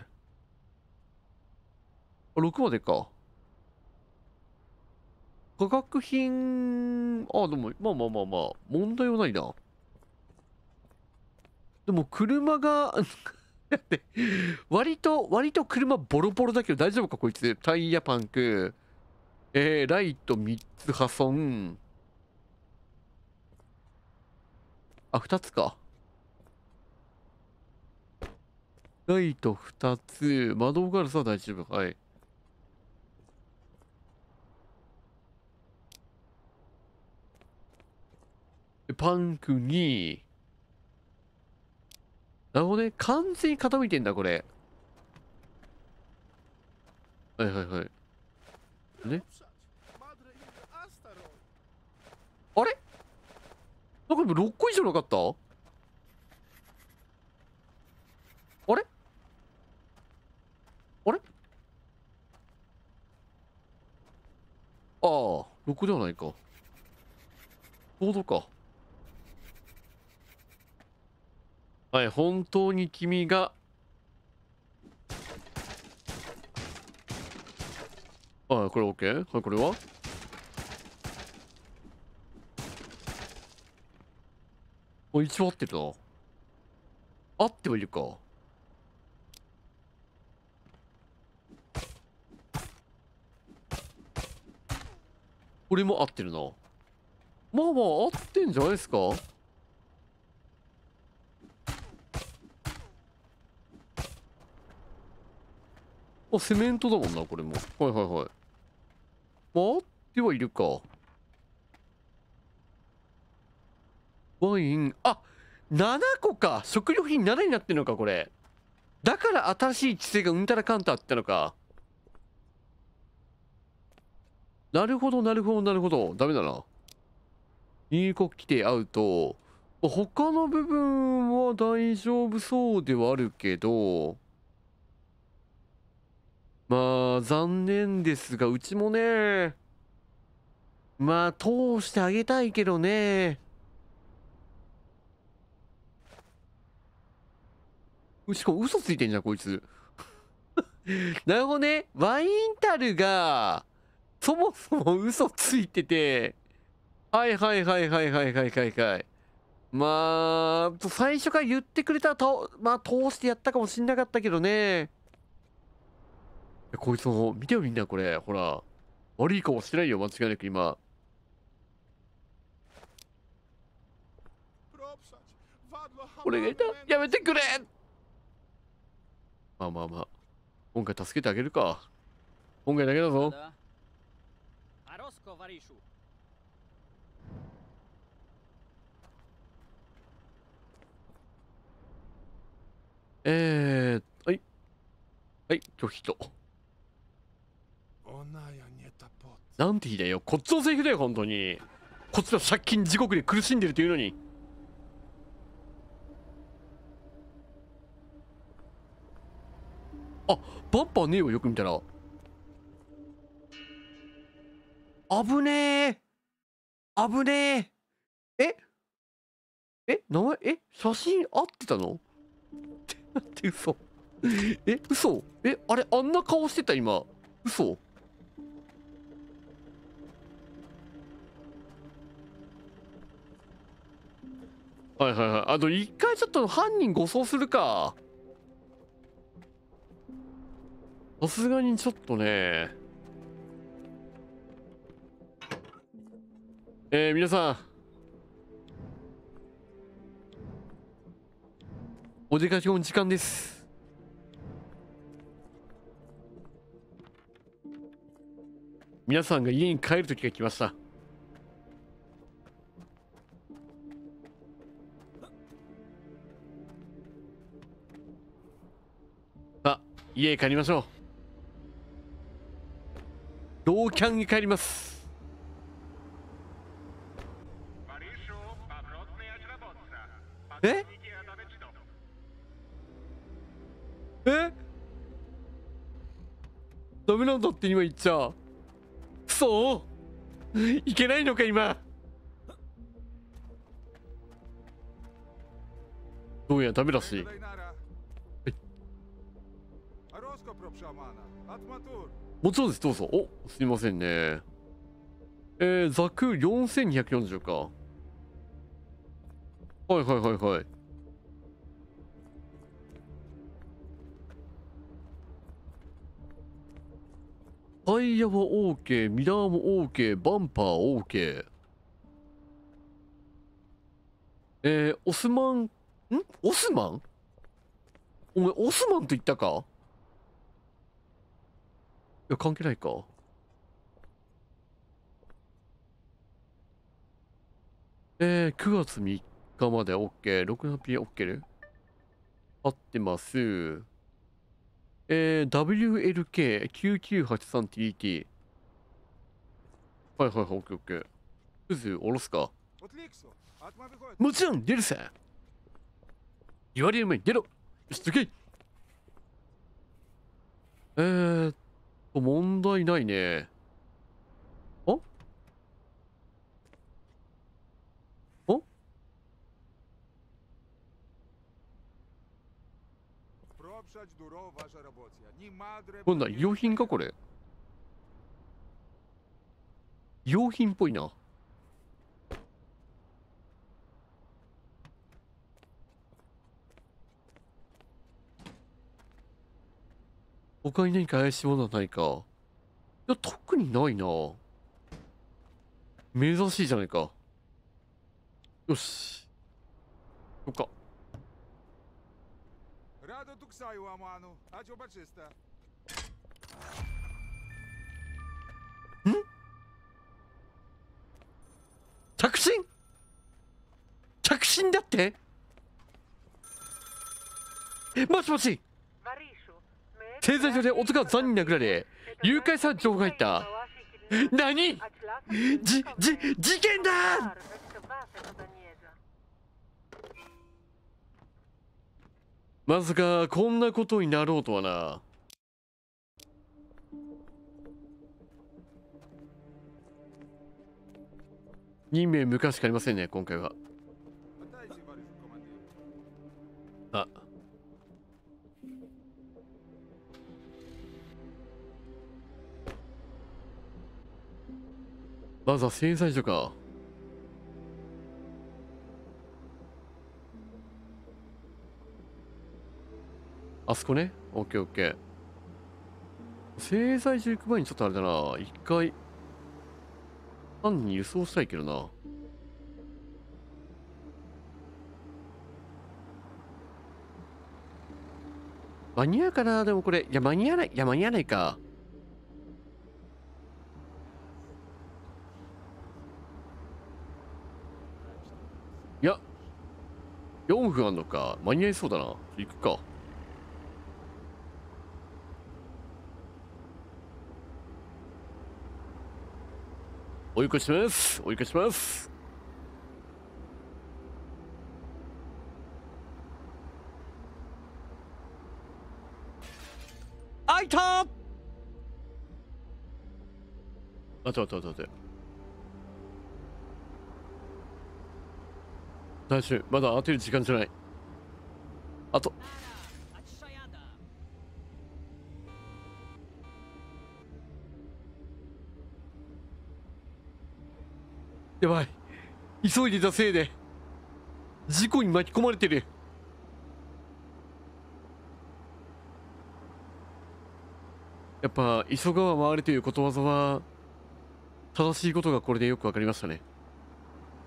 あ6までか化学品あでもまあまあまあまあ問題はないなでも車が割と割と車ボロボロだけど大丈夫かこいつタイヤパンクえー、ライト3つ破損あ2つかライト2つ窓ガラスは大丈夫はいパンク2なるほどね。完全に傾いてんだ、これ。はいはいはい。ね。あれなんか今6個以上なかったあれあれああ、6個ではないか。ボードか。はい本当に君がああ、これ OK はいこれはあ一応合ってるな合ってはいるかこれも合ってるなまあまあ合ってんじゃないですかあ、セメントだもんな、これも。はいはいはい。回ってはいるか。ワイン、あ7個か食料品7になってるのか、これ。だから新しい地勢がうんたらかんたってのか。なるほど、なるほど、なるほど。ダメだな。入国規定アウト。他の部分は大丈夫そうではあるけど、まあ、残念ですが、うちもね、まあ、通してあげたいけどね。うちこ、嘘ついてんじゃん、こいつ。<laughs> なるほどね。ワインタルが、そもそも嘘ついてて、はいはいはいはいはいはいはいはい。まあ、最初から言ってくれたら、まあ、通してやったかもしんなかったけどね。こいつも見てよみんなこれほら悪い顔してないよ間違いなく今俺がいたやめてくれまあまあまあ今回助けてあげるか今回だけだぞえー、はい。はい、拒否と。なんて日だよこっちのセリフだよ本当にこっちは借金地獄で苦しんでるというのにあバンパーねえよよく見たら危ねえ危ねえええ名前え写真合ってたの <laughs> ってなって嘘え嘘えあれあんな顔してた今嘘はいはいはいあと一回ちょっと犯人護送するかさすがにちょっとねえー、皆さんお出かけの時間です皆さんが家に帰る時が来ました家へ帰りましょう老キャンに帰りますええダメなんだって今言っちゃそういけないのか今どうやダメだしもちろんです、どうぞ。お、すいませんね。えー、ザク4240か。はいはいはいはい。タイヤは OK、ミラーも OK、バンパー OK。えー、オスマン、んオスマンお前、オスマンって言ったかや、関係ないか。えー、9月3日まで OK。6の p OK ね。合ってます。えー、WLK9983TT。はいはいはい、OK、OK。クズ、おろすか。もちろん、出るぜ。言われる前に出ろよし、次えーっ問題ないね。おおこんなん、用品かこれ。用品っぽいな。他に何か怪しいものはないか。いや、特にないな。珍しいじゃないか。よし。そっか。ん着信着信だってもしもし製材所で男が残に殴られ誘拐された情報が入った何じじ事件だまさかこんなことになろうとはな任命昔しかありませんね今回はまずは制裁所か。あそこね。オッケーオッケー。製材所行く前にちょっとあれだな。一回、ンに輸送したいけどな。間に合うかなでもこれ。いや、間に合わない。いや、間に合わないか。4分あんのか間に合いそうだな行くかおいかしますおいかしますあいた待て待て待て待て大夫まだ当てる時間じゃないあとやばい急いでたせいで事故に巻き込まれてるやっぱ急がば回れということわざは正しいことがこれでよく分かりましたね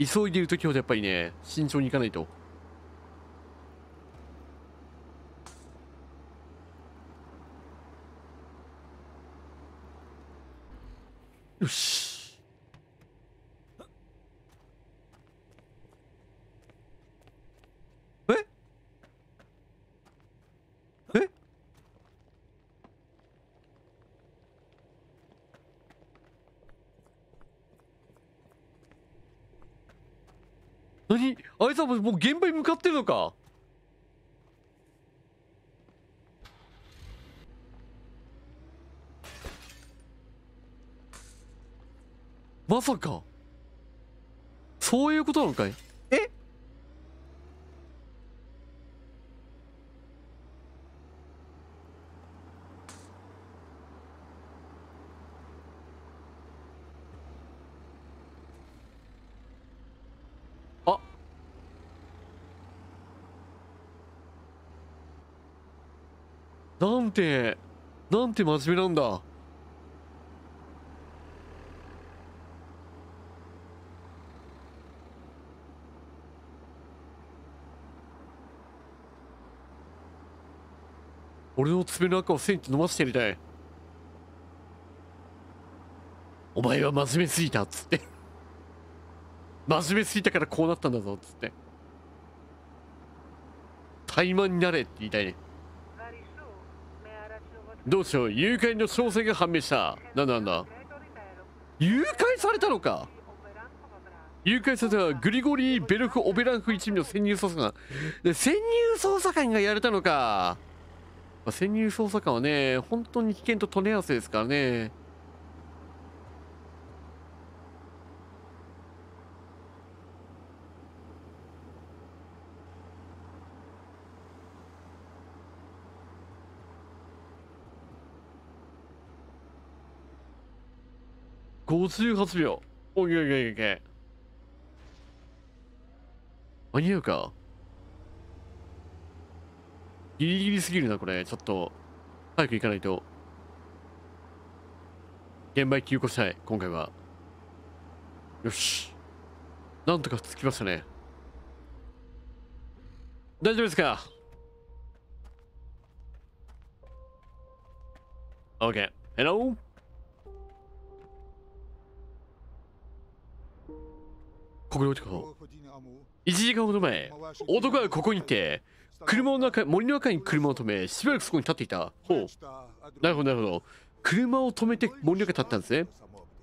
急いでいる時ほどやっぱりね、慎重にいかないと。あいつはもう現場に向かってるのかまさかそういうことなのかいなんて、なんて真面目なんだ。俺の爪の赤をセンチ伸ばしてやりたい。お前は真面目すぎたっつって真面目すぎたからこうなったんだぞっつって。怠慢になれって言いたいね。どうしよう誘拐の詳細が判明したなんだなんだ誘拐されたのか誘拐されたグリゴリー・ベルフ・オベランフ一味の潜入捜査官で潜入捜査官がやれたのか、まあ、潜入捜査官はね本当に危険と取り合わせですからね58秒。おいけいけいけ。間に合うかギリギリすぎるな、これ。ちょっと、早く行かないと。現場へ急行したい、今回は。よし。なんとか着きましたね。大丈夫ですか ?OK。Hello? ここに置いてこう。1時間ほど前、男はここにいて、車の中、森の中に車を止め、しばらくそこに立っていた。ほう。なるほど、なるほど。車を止めて森の中に立ったんですね。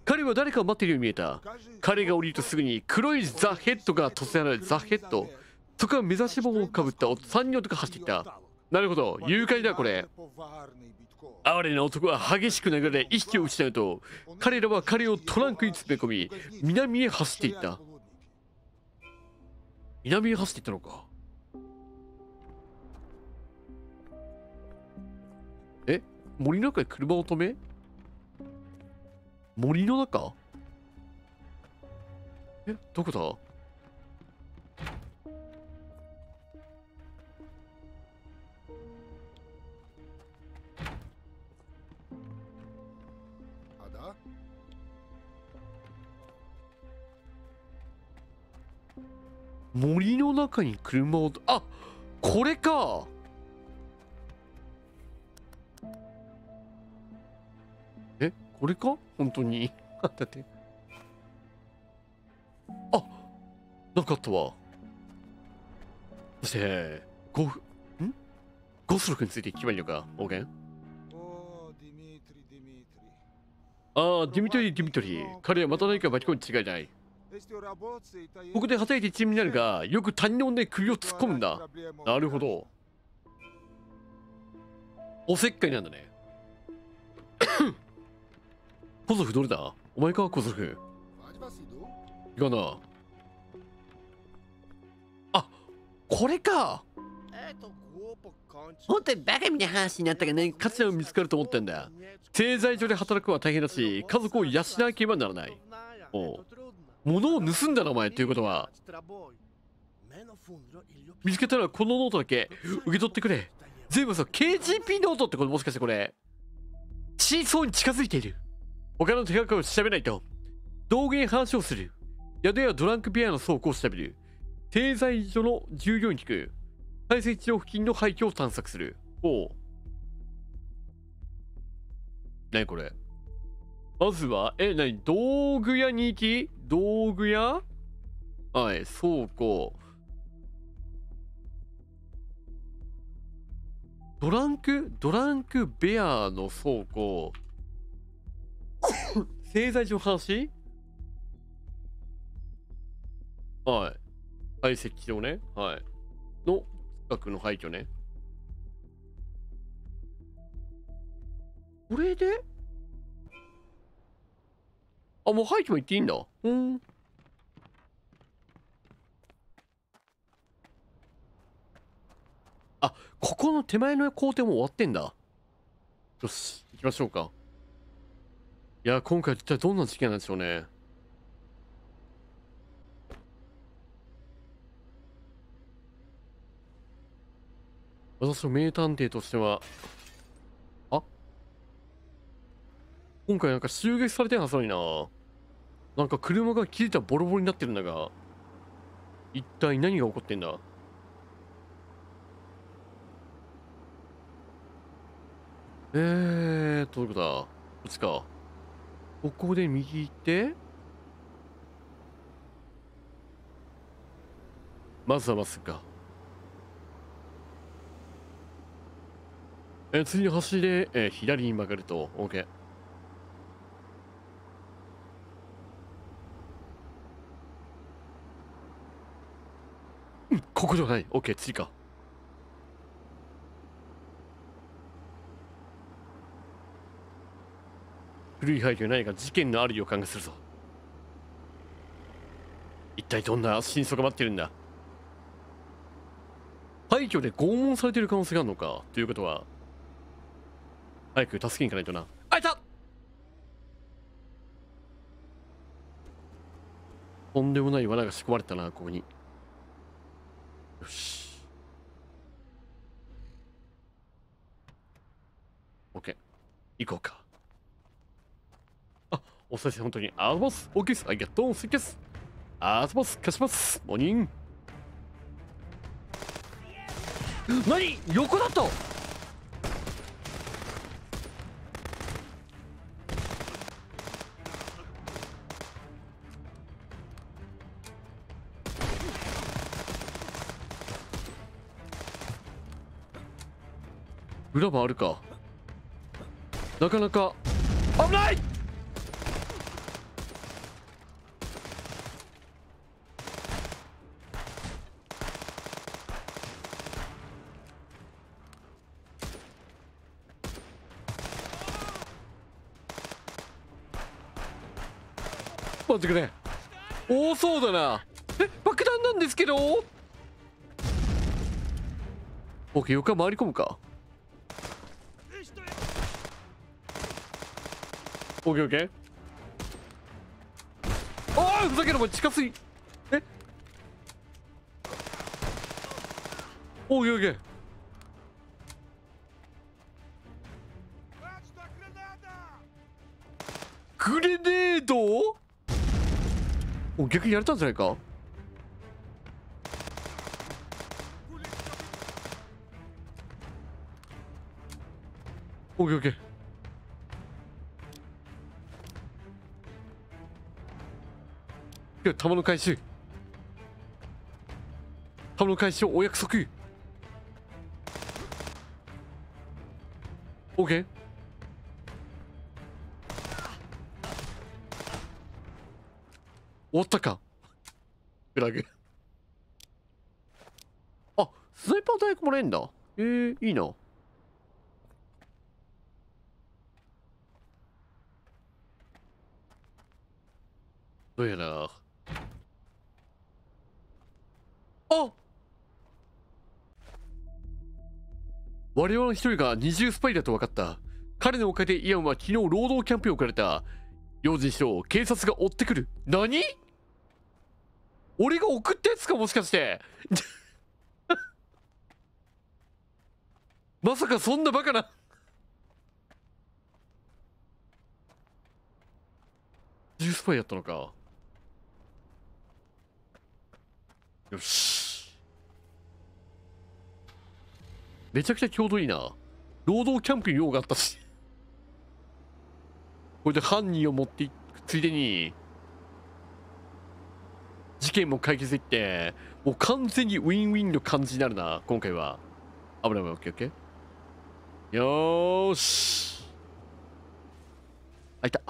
彼は誰かを待っているように見えた。彼が降りるとすぐに黒いザ・ヘッドが突然現れ、ザ・ヘッド。そこから目指し棒をかぶった3人男が走っていた。なるほど、誘拐だ、これ。哀れな男は激しく流れ、意識を失うと、彼らは彼をトランクに詰め込み、南へ走っていった。南へ走っていったのか。え森の中に車を止め森の中えどこだ森の中に車をあこれかえこれか本当にだってあなかったわそして5分んゴスロクについて聞けばいいのかオーケンああディミトリーディミトリー彼はまた何か巻き込むに違いないここで働いてームになるが、よく他人のに首を突っ込むんだ。なるほど。おせっかいなんだね。<coughs> コゾフどれだお前か、コゾフ。いかな。あ、これか。本当にバカみたいな話になったがね、価値を見つかると思ってんだ。製材所で働くは大変だし、家族を養わなければならない。おう物を盗んだなお前ということは見つけたらこのノートだけ受け取ってくれ全部そう KGP ノートってこともしかしてこれ真相に近づいている他の手がかりを調べないと道芸話をする宿やドランクピアの倉庫を調べる製材所の従業員に聞く再生地付近の廃墟を探索するおう何これまずはえ何道具屋に行き道具屋はい、倉庫。ドランクドランクベアの倉庫。<laughs> 製材所の話はい。排石場ね。はい。の近くの廃墟ね。これであ、もう廃棄も行っていいんだ。うん。あ、ここの手前の工程も終わってんだ。よし、行きましょうか。いや、今回一体どんな事件なんでしょうね。私の名探偵としては、あ今回なんか襲撃されてんはずいな。なんか車が切れたボロボロになってるんだが一体何が起こってんだえーどういうことだこっちかここで右行ってまずはまっすぐかえ次の橋で、えー、左に曲がると OK ここじゃない OK 次か古い廃墟ないか事件のある予感がするぞ一体どんな真相が待ってるんだ廃墟で拷問されてる可能性があるのかということは早く助けに行かないとなあいたとんでもない罠が仕込まれたなここによし。OK。行こうか。あ、おさせ本当に、あずボス、オーケース、ありがとう、すいけす。あずボス、貸します。モーニング。何横だった裏もあるかなかなか危ない待ってくれ多そうだなえ爆弾なんですけど OK 横回り込むかオッケーオッケーおいふざけるも近すぎえオッケーオッケーグレネードお逆にやれたんじゃないかオッケーオッケーけ弾の回収。弾の回収お約束 OK? 終わったかフラグあ、スナイパー大工もらえんだ。えー、いいな。どうやら我々の一人が二重スパイだと分かった。彼のおかげでイアンは昨日労働キャンプに送られた。用心しろ、警察が追ってくる。何俺が送ったやつかもしかして <laughs> まさかそんなバカなジュースパイやったのかよしめちゃくちゃちょうどいいな。労働キャンプに用があったし。<laughs> これで犯人を持っていくついでに、事件も解決できて、もう完全にウィンウィンの感じになるな、今回は。危ない危ない、オッケーオッケー。よーし。あ、いた。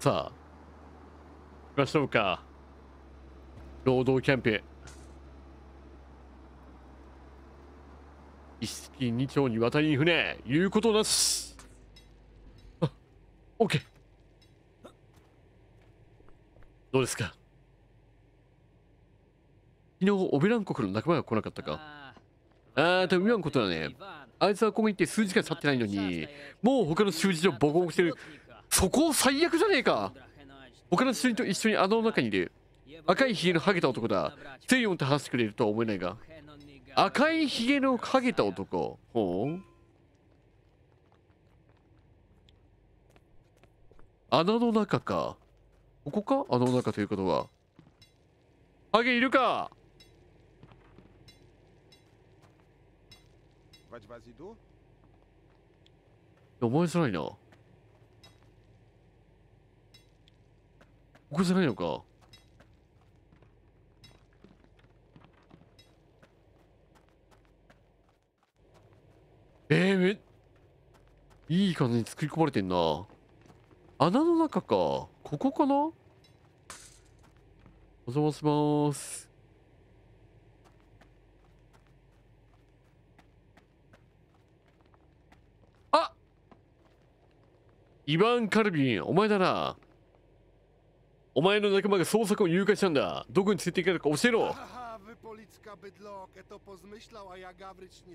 さあ、行きましょうか。労働キャンペーン一式二丁に渡りに船言うことなしあオッケーどうですか昨日オベラン国の仲間が来なかったかああも今のことだねあいつはここに行って数時間経ってないのにもう他の囚人をボコボコしてるそこ最悪じゃねえか他の囚人と一緒にあの中にいる赤いひげのハゲた男だ。セイヨって話してくれるとは思えないが。赤いひげのハゲた男。ほう穴の中か。ここか穴の中ということは。ハゲいるか思いづらいな。ここじゃないのかえー、めいい感じに作り込まれてんな穴の中かここかなお邪魔しますあイヴァン・カルビンお前だなお前の仲間が捜索を誘拐したんだどこに連れて行かれるか教えろ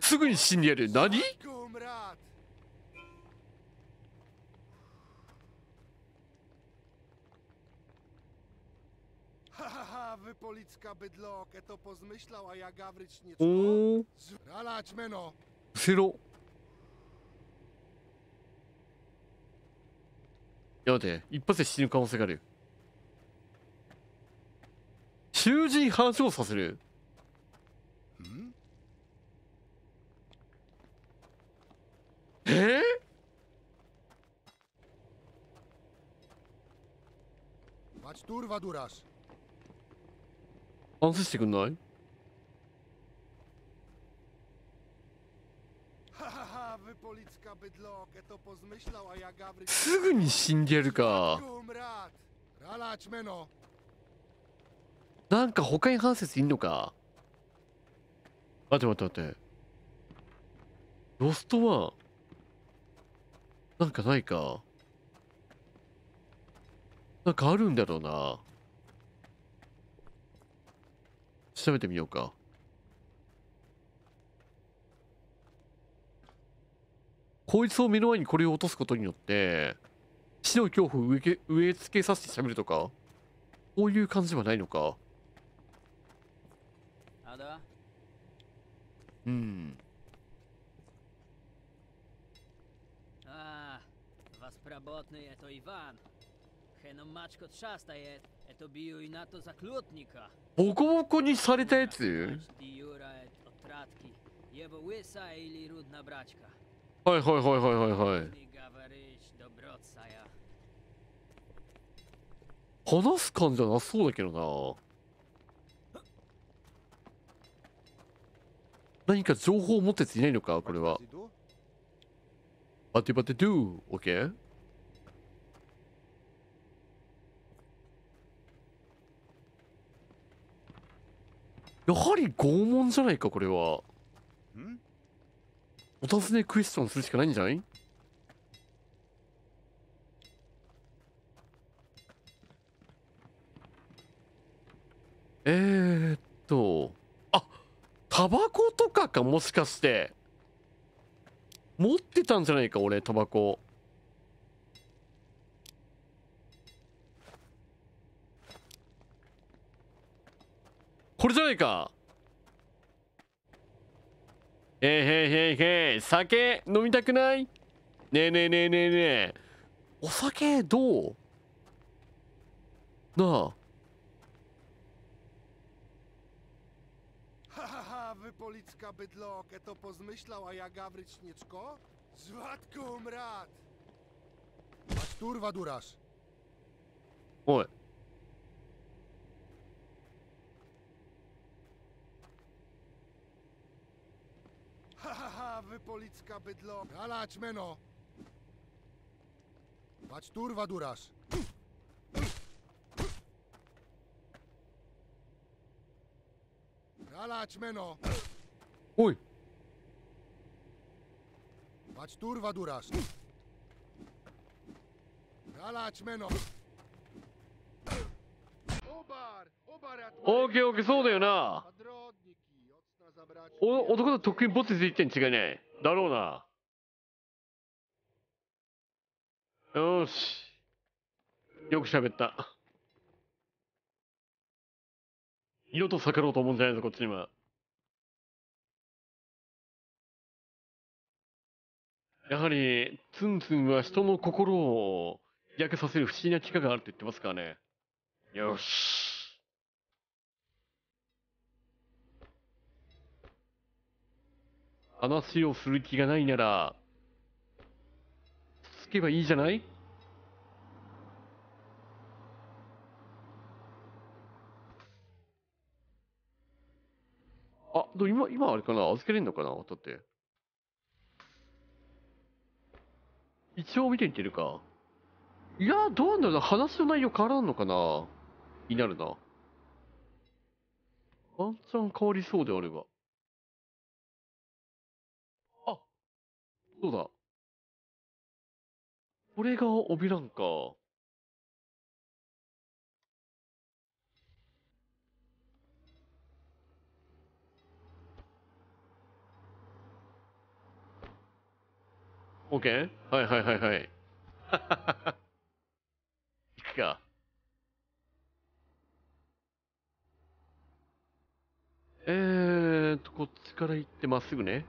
すぐに死んでやる何おお。伏せろ。やで、一発で死ぬ可能性がある。囚人話をさせる。えー、反省してくんないすぐに死んでるかなんか他に反節いんのか待って待って待ってロストワンなんかないか。なんかあるんだろうな。調べてみようか。こいつを目の前にこれを落とすことによって、死の恐怖を植え植え付けさせてしゃべるとか、こういう感じはないのか。うん。bezrobotny je to Iwan. Heno maczko trzasta je, eto biju i na to zaklutnika. ボコボコにされたやつ Diura et otratki. Jebo łysa ili rudna braćka. はいはいはいはいはいはい Ni gawaryś dobroca ja. 話す感じはなさそうだけどな何か情報を持ってていないのかこれはバティバテドゥオッケーやはり拷問じゃないかこれはお尋ねクエスチョンするしかないんじゃないえー、っとあタバコとかかもしかして持ってたんじゃないか俺タバコこれじゃないかえー、へいへいへい酒飲みたくないねえねえねえねえねえお酒どうなあ Wy policka bydlokę to pozmyślał, a ja Gabrycznieczko? Z Watką mrat! Masz turwa durasz! Oj. A, wypolicka bydlo... Galać, meno! Patrz, turwa durasz! Galać, meno! Uj! Patrz, turwa durasz! Galać, meno! Obar! Obar! オーケーオーケーそうだよなお男と得意くにボツついてん違いない。だろうな。よし。よく喋った。色と逆ろうと思うんじゃないぞ、こっちには。やはり、ツンツンは人の心を焼けさせる不思議な力があると言ってますからね。よし。話をする気がないなら、つけばいいじゃないあ、で今、今あれかな預けれんのかなだって。一応見てみてるか。いや、どうなんだろうな。話の内容変わらんのかなになるな。ワンチャン変わりそうであれば。そうだこれが帯ビラか。オッケーはいはいはいはい。<laughs> 行くか。えーと、こっちから行ってまっすぐね。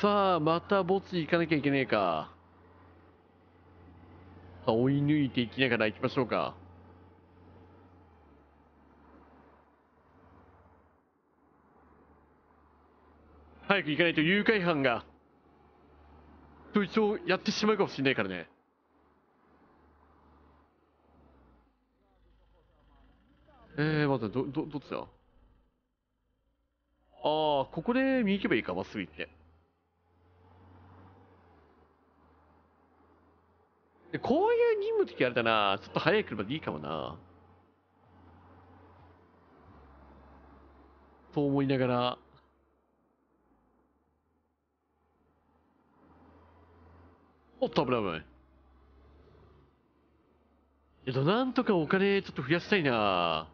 さあ、またボツ行かなきゃいけねえか。あ、追い抜いていきながら行きましょうか。早く行かないと誘拐犯が、と一応やってしまうかもしれないからね。えー、また、ど、ど、どっちだああ、ここでに行けばいいか、まっすぐ行って。こういう任務の時あれだな、ちょっと早い車でいいかもな。と思いながら、おっと危ない危ない。えっと、なんとかお金ちょっと増やしたいな。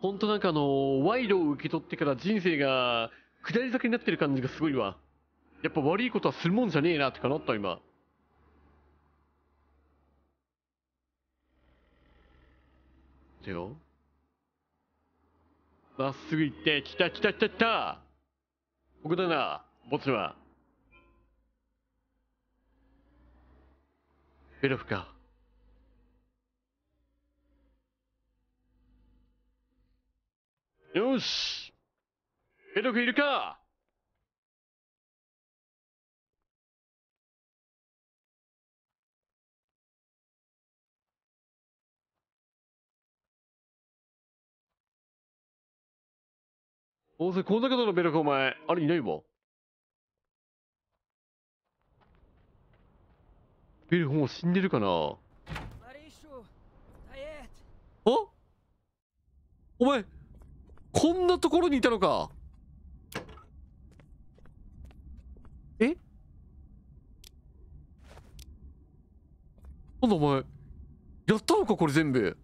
ほんとなんかあの、賄賂を受け取ってから人生が下り坂になってる感じがすごいわ。やっぱ悪いことはするもんじゃねえなってかなった今。てよ。まっすぐ行って、来た来た来た来たここだな、ボツは。ベロフか。よしベロフいるかおそれこんだけのルクお前あれいないわベルもう死んでるかなあお前こんなところにいたのかえなんだお前やったのかこれ全部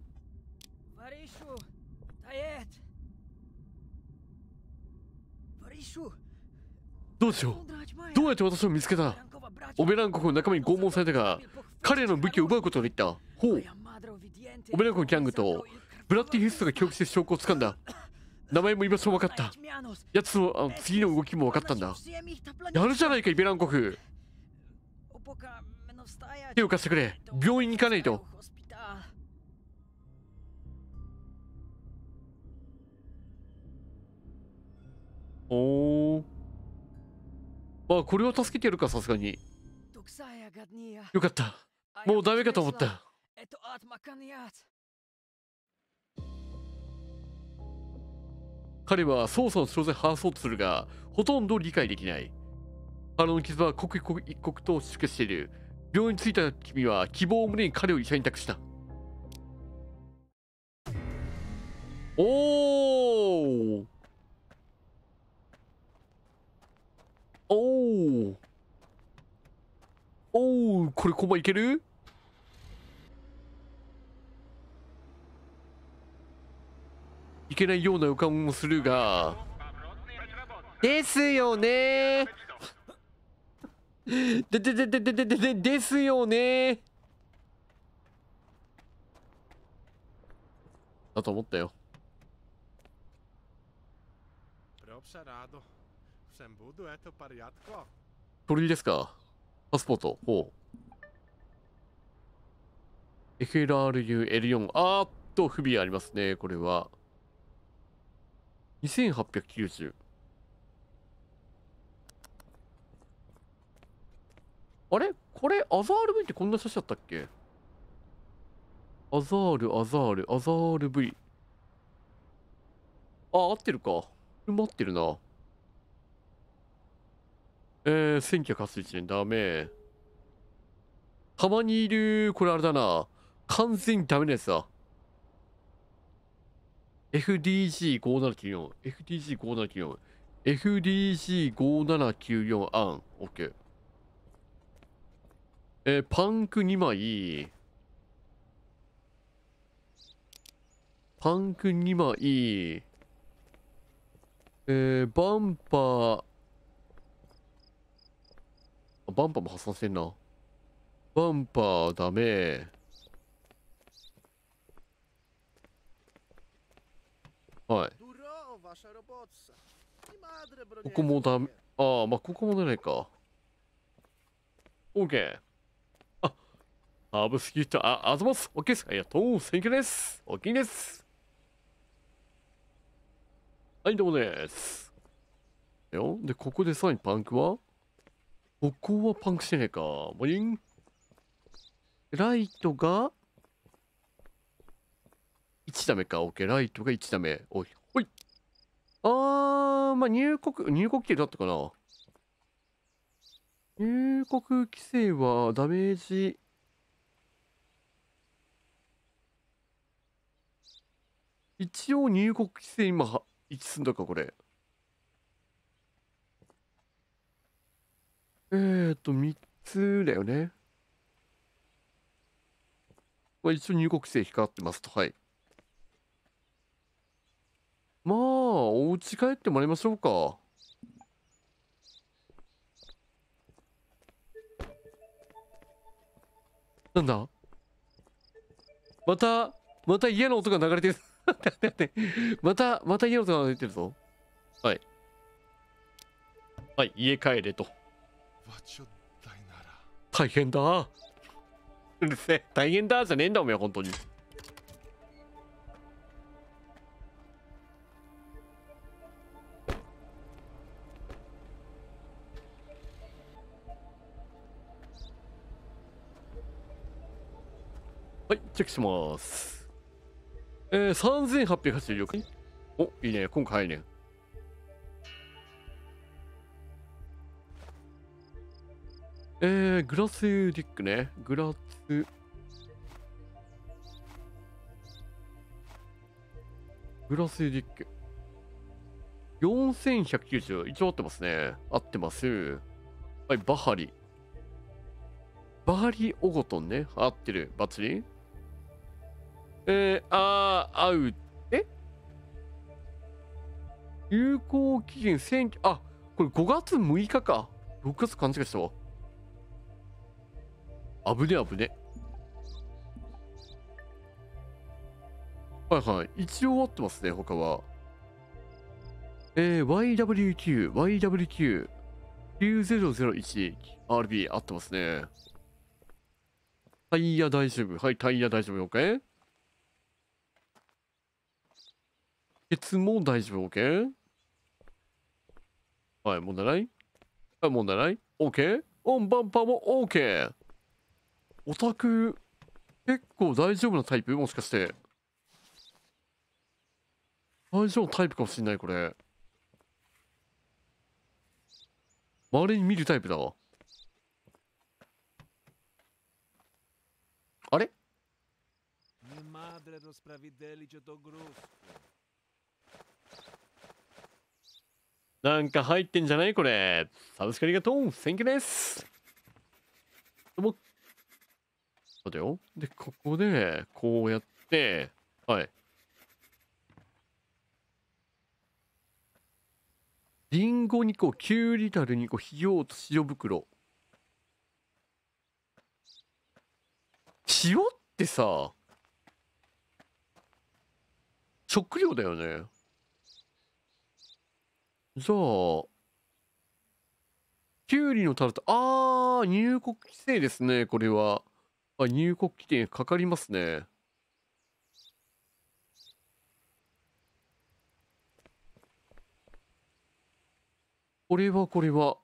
どうしようどうやって私を見つけたオベラン国の仲間に拷問されたが彼の武器を奪うことができたほうオベラン国ギャングとブラッディ・ヒストが記憶して証拠をつかんだ名前も居場所も分かったやつのあの次の動きも分かったんだやるじゃないかイベラン国手を貸してくれ病院に行かないとおおあこれを助けてやるかさすがによかったもうダメかと思った彼は捜査の所在話そうとするがほとんど理解できない腹の傷は刻一刻一刻と出血している病院に着いた君は希望を胸に彼を医者に託したおおおおおおこれコバいけるいけないような予感もするがですよねででででででででですよねだと思ったよ。鳥ですかパスポート。ほう。FLRUL4。あーっと、不備ありますね、これは。2890。あれこれ、アザール V ってこんな写真だったっけアザール、アザール、アザール V。あ、合ってるか。埋まってるな。えー、1981年ダメ。たまにいる、これあれだな。完全にダメなやつだ。FDG5794。FDG5794。FDG5794 アン。OK。えー、パンク2枚。パンク2枚。えー、バンパー。バンパーも破散してんな。バンパーダメ。はい。ここもダメ。ああ、まあ、ここも出ないか。OK。あ、っーブスキーと、あ、あざます。OK です。ありがとう。センキュです。OK です。はい、どうもです。よ。で、ここでさらにパンクはここはパンクしてねえか。モリン。ライトが1ダメか。オッケー。ライトが1ダメ。おい。ほい。あー、まあ、入国、入国規制だったかな。入国規制はダメージ。一応入国規制今、いつすんだか、これ。えーと、3つだよね。まあ、一応入国制引っってますと。はい。まあ、お家帰ってもらいましょうか。なんだまた、また家の音が流れてる。<laughs> また、また家の音が流れてるぞ。はい。はい、家帰れと。大変だうるせえ大変だじゃねえんだおめえ本当にはいチェックしますえー、3886円おいいね今回ねえー、グラスディックね。グラス。グラスディック。4190。一応合ってますね。合ってます。はい、バハリ。バハリ・オゴトンね。合ってる。バッチリ。えー、あー、合う。え有効期限1000、あ、これ5月6日か。6月勘違いしたわ。ぶねぶね。はいはい。一応あってますね、他は。えー、YWQ、YWQ、9001RB 合ってますね。タイヤ大丈夫。はい、タイヤ大丈夫。OK? 鉄も大丈夫。OK? はい、問題ないはい、問題ない ?OK? オンバンパーも OK! オタク、結構大丈夫なタイプもしかして。大丈夫タイプかもしんない、これ。周りに見るタイプだわ。あれなんか入ってんじゃないこれ。サブスクありがとう。Thank you です。そうだよ。で、ここで、こうやって、はい。リンゴ2個、キュウリにル2個、費用と塩袋。塩ってさ、食料だよね。じゃあ、キュウリのタルト、あー、入国規制ですね、これは。あ、入国期限かかりますね。これはこれは、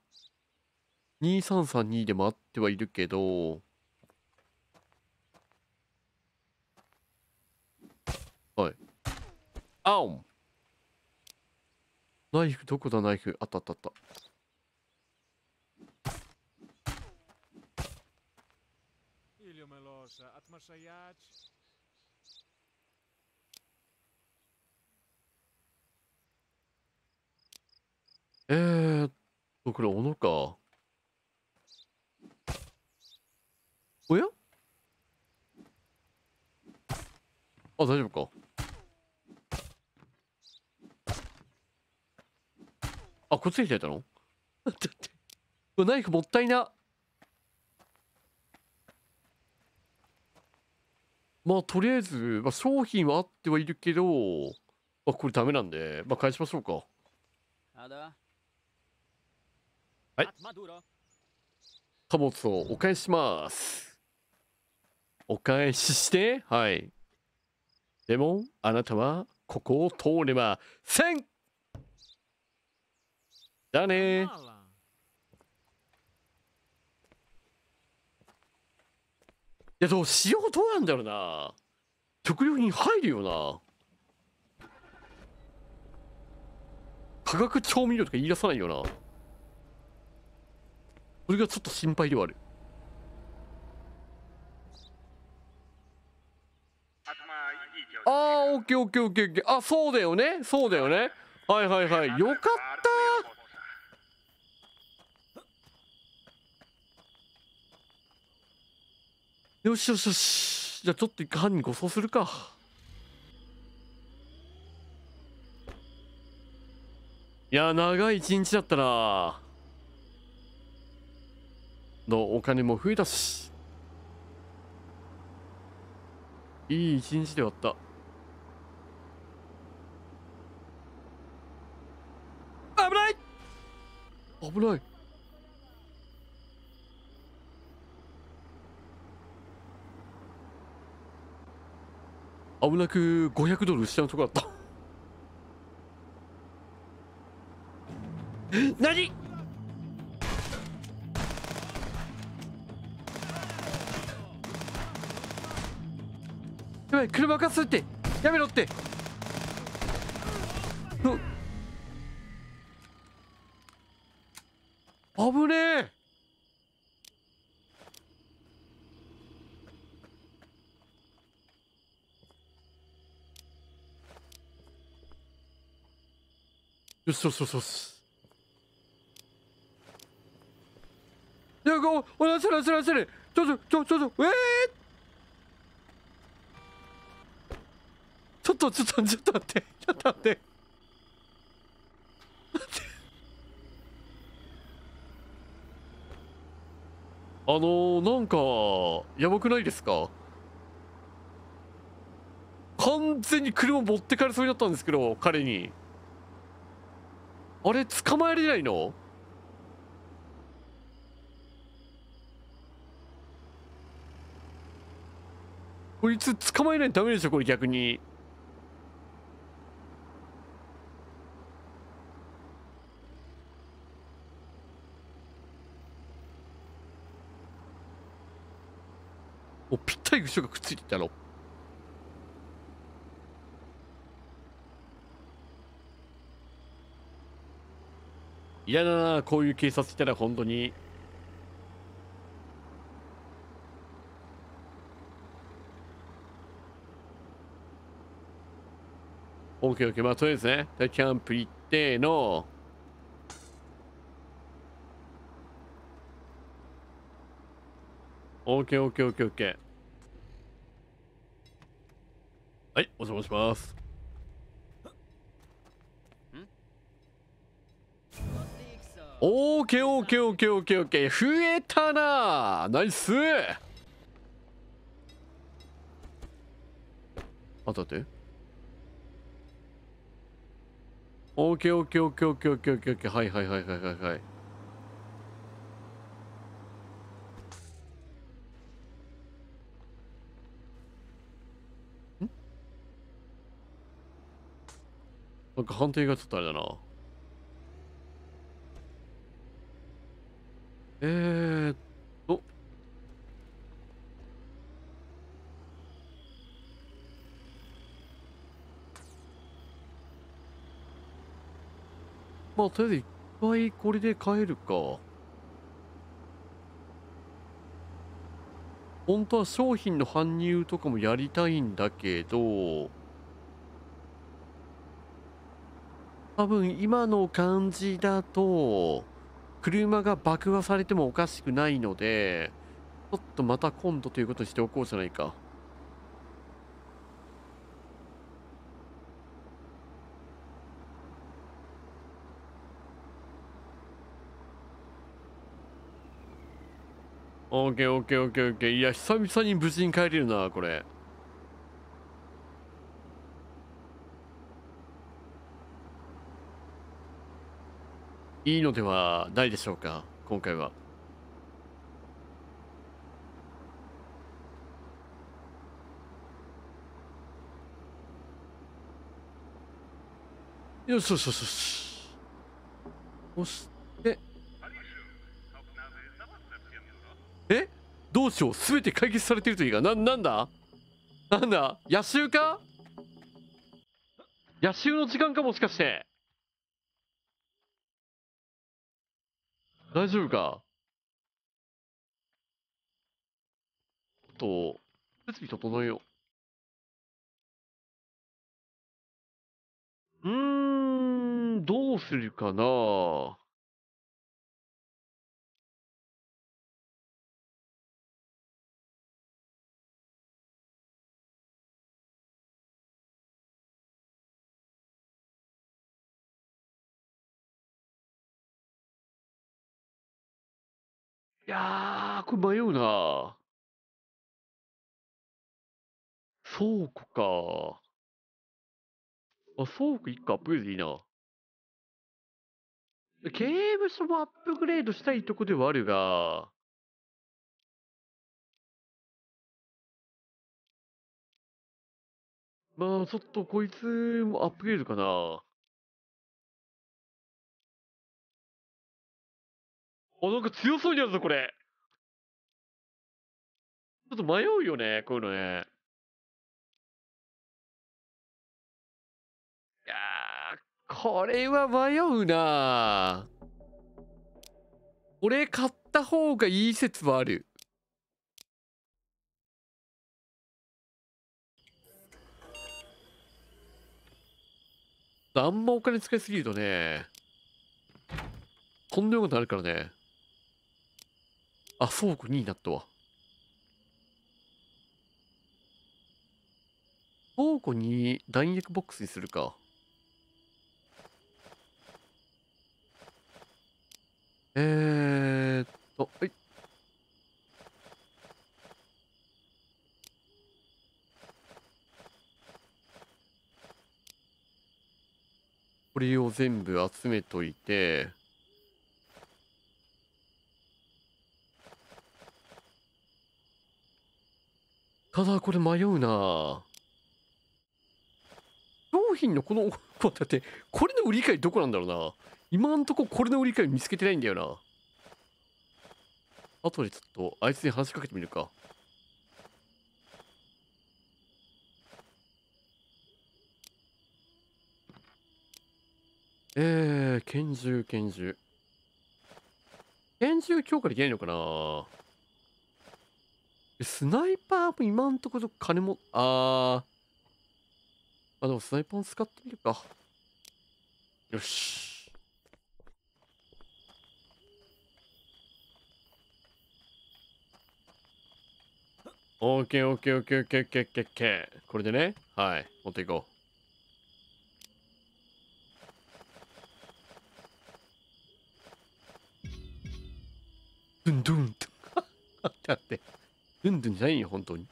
2332でもあってはいるけど、はい。あおナイフ、どこだナイフ。あったあったあった。proszę a ć e これ斧か。おやあ、大丈夫か。あ、こっちに来たのだって、ナイフもったいな。まあとりあえず、まあ、商品はあってはいるけど、まあ、これダメなんで、まあ、返しましょうか。はい。貨物をお返しします。お返しして、はい。でも、あなたはここを通れば、1000! だねや、どうしよどうなんだろうな。食料品入るよな。化学調味料とか言い出さないよな。それがちょっと心配ではある。ああ、オッケーオッケーオッケーオッケー。あ、そうだよね。そうだよね。はいはいはい。よかったよしよしよし。じゃあちょっと一回犯人護送するか。いや、長い一日だったな。のお金も増えたし。いい一日で終わった。危ない危ない危なく500ドルゃうとこだった <laughs> 何やばい車かすってやめろって危ねえうそうそうそうなんかお、おなせる、おなせれ。ちょっと、ちょ、ちょっと、ええー、ちょっと、ちょっと、ちょっと待って、ちょっと待って。あのー、なんか、やばくないですか完全に車持ってかれそうになったんですけど、彼に。あれ捕まえれないのこいつ捕まえないとダメでしょこれ逆におぴったり後ろがくっついてたの嫌だなこういう警察いたら本当にオッケーオッケーまあとりあえずねでキャンプ行ってのオッケーオッケーオッケーオッケーはいお邪魔しますオーケーオーケーオーケーオーケーオーケー増えたなナイスあと待ってオーケーオーケーオーケーオーケーオーケーオーケーオーケーはいはいはいはいはいはいなんか判定がちょっとあれだな。えー、っと。まあ、とりあえずいっぱいこれで帰るか。本当は商品の搬入とかもやりたいんだけど、多分今の感じだと、車が爆破されてもおかしくないので、ちょっとまた今度ということにしておこうじゃないか。オッケーオッケーオッケーオッケー。いや、久々に無事に帰れるな、これ。いいのではないでしょうか今回は。よしよしよしよし。そして。えどうしよう全て解決されてるといいがな、なんだなんだ野襲か野襲の時間かもしかして。大丈夫かあと、設備整えよう。うーん、どうするかなや、これ迷うな。倉庫か。あ、倉庫1個アップグレードいいな。刑務所もアップグレードしたいとこではあるが、まあ、ちょっとこいつもアップグレードかな。お、なんか強そうにあるぞ、これ。ちょっと迷うよね、こういうのね。いやこれは迷うなこれ買った方がいい説はある。あんまお金使いすぎるとね、とんでもなくなるからね。あ、倉庫2になったわ。倉庫に弾薬ボックスにするか。えー、っと、はい。これを全部集めといて、ただこれ迷うな商品のこの、こだって、これの売り買いどこなんだろうな。今んとここれの売り買い見つけてないんだよな。あとでちょっと、あいつに話しかけてみるか。えー、拳銃、拳銃。拳銃強化できないのかなスナイパーも今んところ金も、あー。あ、でもスナイパーも使ってみるか。よし。オッケーオッケーオッケーオッケーオッケーオッケーオケー。これでね、はい、持っていこう。ドゥンドゥンって。<laughs> 待って。ドゥンドゥンじゃないよ、本当に。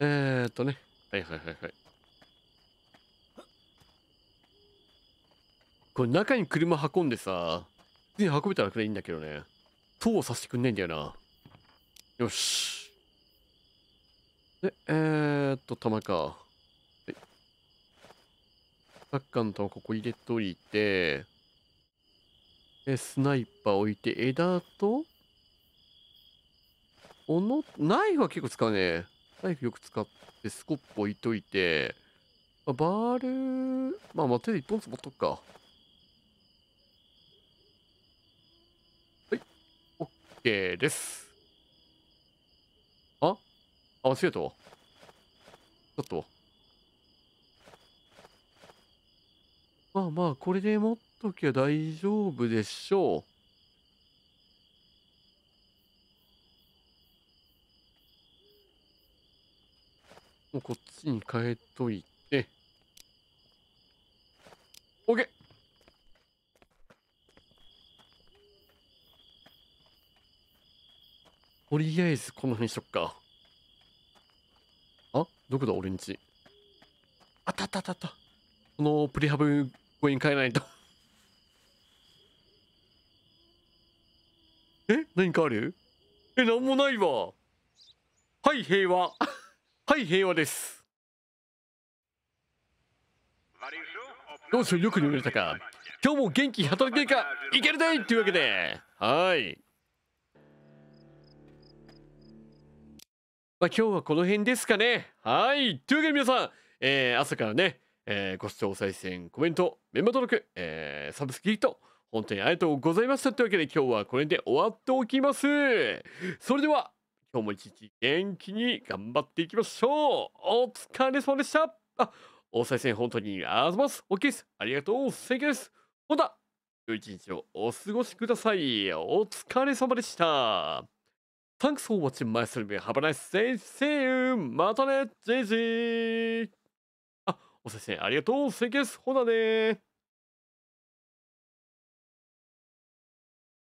えー、っとね。はいはいはいはい。これ中に車運んでさ、普通に運べたらくらいいいんだけどね。塔をさせてくんないんだよな。よし。で、えー、っと、玉か。サッカーの玉ここ入れといて、スナイパー置いて、枝と、おの、ナイフは結構使うね。ナイフよく使って、スコップ置いといて、まあ、バール、まあ、まあ、手で一本ずつ持っとくか。はい。OK です。ああ、間違えたちょっと。まあまあ、これで持っときゃ大丈夫でしょう。こっちに変えといて。OK! とりあえずこの辺にしとっか。あどこだ俺んち。あったあったあったこのプリハブ公園変えないとえ。何かあるえ、何もないわ。はい、平和。はい平和ですどうしようよく眠れたか今日も元気働けるかいけるでというわけではいまあ、今日はこの辺ですかねはいというわけで皆さん、えー、朝からね、えー、ご視聴再生コメントメンバー登録、えー、サブスクリプト本当にありがとうございましたというわけで今日はこれで終わっておきますそれでは今日も一日元気に頑張っていきましょうお疲れ様でしたあ、お賽銭本当にあざます。オ OK です。ありがとう。正解です。また、良い一日をお過ごしください。お疲れ様でした。Thanks for watching my stream. Have a nice day. See you. またね。ジェイジー。あ、お賽銭ありがとう。正解です。ほなね